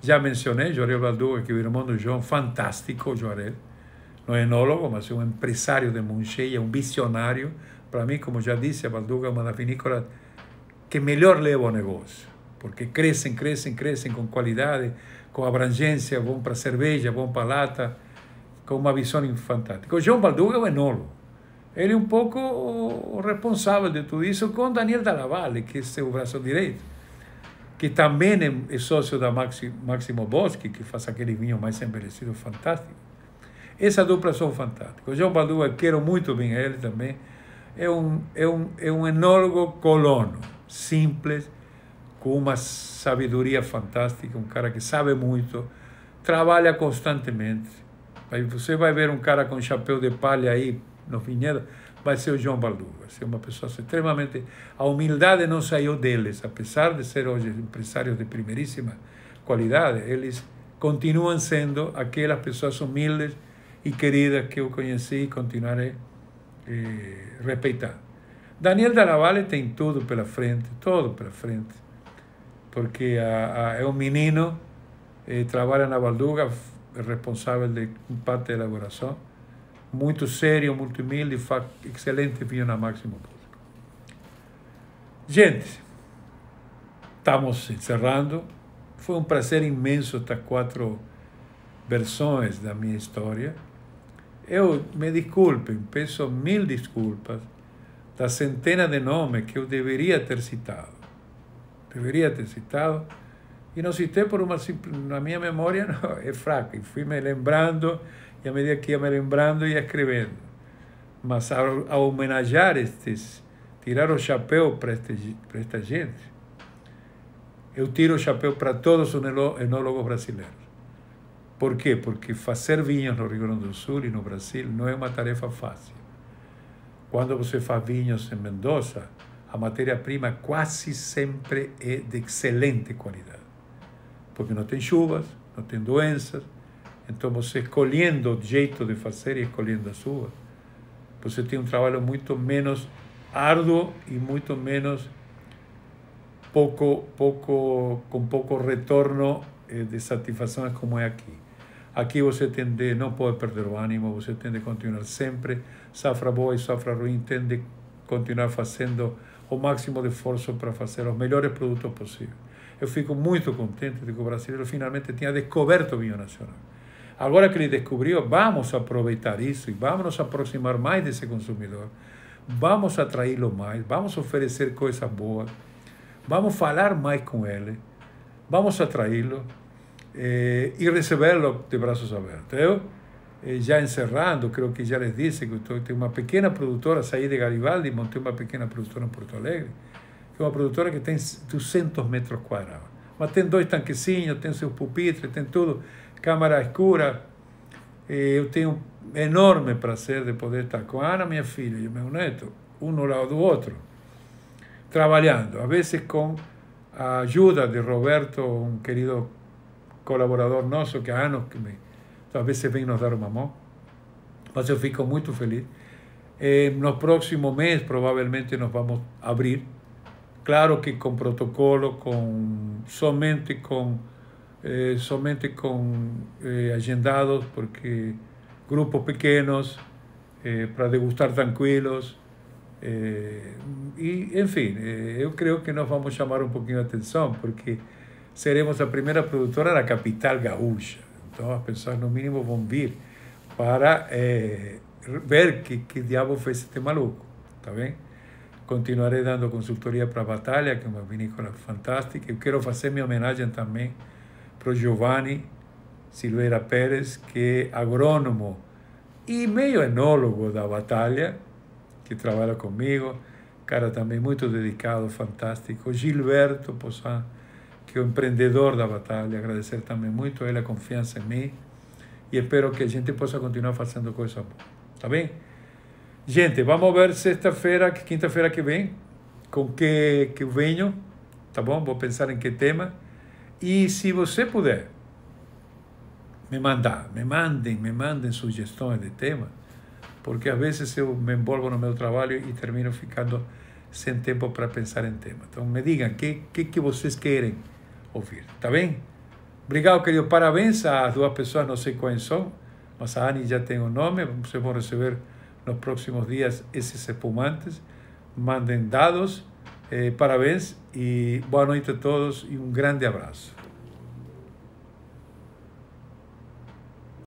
já mencionei, Juarez Balduga, que é o irmão do João, fantástico o Juarez, não é enólogo, mas é um empresário de Moncheia, é um visionário, para mim, como já disse, a Balduga é uma das vinícolas que melhor leva o negócio porque crescem, crescem, crescem com qualidade, com abrangência, vão para cerveja, vão para lata, com uma visão fantástica. O João Balduga é o enólogo. Ele é um pouco o responsável de tudo isso, com Daniel Dalavale, que é seu braço direito, que também é sócio da Maxi, Máximo Bosque, que faz aquele vinho mais envelhecido fantástico. Essa dupla são fantásticos. O João Balduga, eh, quero muito bem a ele também, é um, é um, é um enólogo colono, simples, com uma sabedoria fantástica, um cara que sabe muito, trabalha constantemente. Aí você vai ver um cara com chapéu de palha aí no vinhedo, vai ser o João Baldu, vai ser uma pessoa extremamente... A humildade não saiu deles, apesar de ser hoje empresários de primeiríssima qualidade, eles continuam sendo aquelas pessoas humildes e queridas que eu conheci e continuarei eh, respeitando. Daniel Dalavale tem tudo pela frente, tudo pela frente porque a, a, é um menino, eh, trabalha na Valduga, responsável de parte da elaboração, muito sério, muito humilde, faz excelente vinho na Máximo Público. Gente, estamos encerrando. Foi um prazer imenso estas quatro versões da minha história. Eu me desculpem, peço mil desculpas da centena de nomes que eu deveria ter citado deveria ter citado, e não citei por uma na minha memória [laughs] não, é fraca, e fui me lembrando, e à medida que ia me lembrando, ia escrevendo. Mas ao, ao homenagear estes, tirar o chapéu para, este, para esta gente, eu tiro o chapéu para todos os enólogos brasileiros. Por quê? Porque fazer vinhos no Rio Grande do Sul e no Brasil não é uma tarefa fácil. Quando você faz vinhos em Mendoza, a matéria-prima quase sempre é de excelente qualidade, porque não tem chuvas, não tem doenças, então você escolhendo o jeito de fazer e é escolhendo as uvas, você tem um trabalho muito menos árduo e muito menos pouco, pouco com pouco retorno eh, de satisfações como é aqui. Aqui você tem de, não pode perder o ânimo, você tem de continuar sempre, safra boa e safra ruim, tem de continuar fazendo o máximo de esforço para hacer los melhores productos posibles. Yo fico muy contento de que o brasileiro finalmente tenha descoberto o nacional. Ahora que ele descobriu, vamos a aprovechar eso y vamos nos aproximar de ese consumidor. Vamos atraí-lo más, vamos a ofrecer cosas boas, vamos a falar más con él, vamos atraí-lo eh, y e de brazos abertos. já eh, encerrando, creio que já les disse que eu tenho uma pequena produtora, saí de Garibaldi, montei uma pequena produtora em Porto Alegre, que é uma produtora que tem 200 metros quadrados. Mas tem dois tanquezinhos, tem seus pupitres, tem tudo, câmara escura. Eu eh, tenho um enorme prazer de poder estar com a Ana, minha filha, e o meu neto, um ao lado do outro, trabalhando, às vezes com a ajuda de Roberto, um querido colaborador nosso que há anos que me veces você venha nos dar uma mão. Mas eu fico muito feliz. Eh, los próximo mes probablemente nos vamos a abrir. Claro que con protocolo, con somente con eh, somente eh, agendados, porque grupos pequeños eh, para degustar tranquilos. y en fin yo creo que nos vamos llamar un poquito a atención porque seremos la primera productora de la capital gaúcha. estava a pensar, no mínimo, vão vir para é, ver que, que diabo fez esse maluco, tá bem? Continuarei dando consultoria para a Batalha, que é uma vinícola fantástica. Eu quero fazer minha homenagem também para o Giovanni Silveira Pérez, que é agrônomo e meio enólogo da Batalha, que trabalha comigo. Cara também muito dedicado, fantástico. Gilberto Poçan que emprendedor empreendedor da batalla, agradecer también mucho a la confianza confiança em mim e espero que la gente pueda continuar fazendo cosas boa, tá bem? Gente, vamos a ver sexta-feira, quinta-feira que vem, con qué que eu venho, tá bom? pensar en qué tema y si você puder me mandar, me manden, me manden sugestões de tema, porque a veces eu me envolvo no meu trabalho y termino ficando sin tiempo para pensar en tema. Entonces, me digam que que que vocês querem ouvir. Tá bem? Obrigado, querido. Parabéns às duas pessoas, não sei quais são, mas a Anne já tem o nome. vamos receber nos próximos dias esses espumantes. Mandem dados. Eh, parabéns e boa noite a todos e um grande abraço.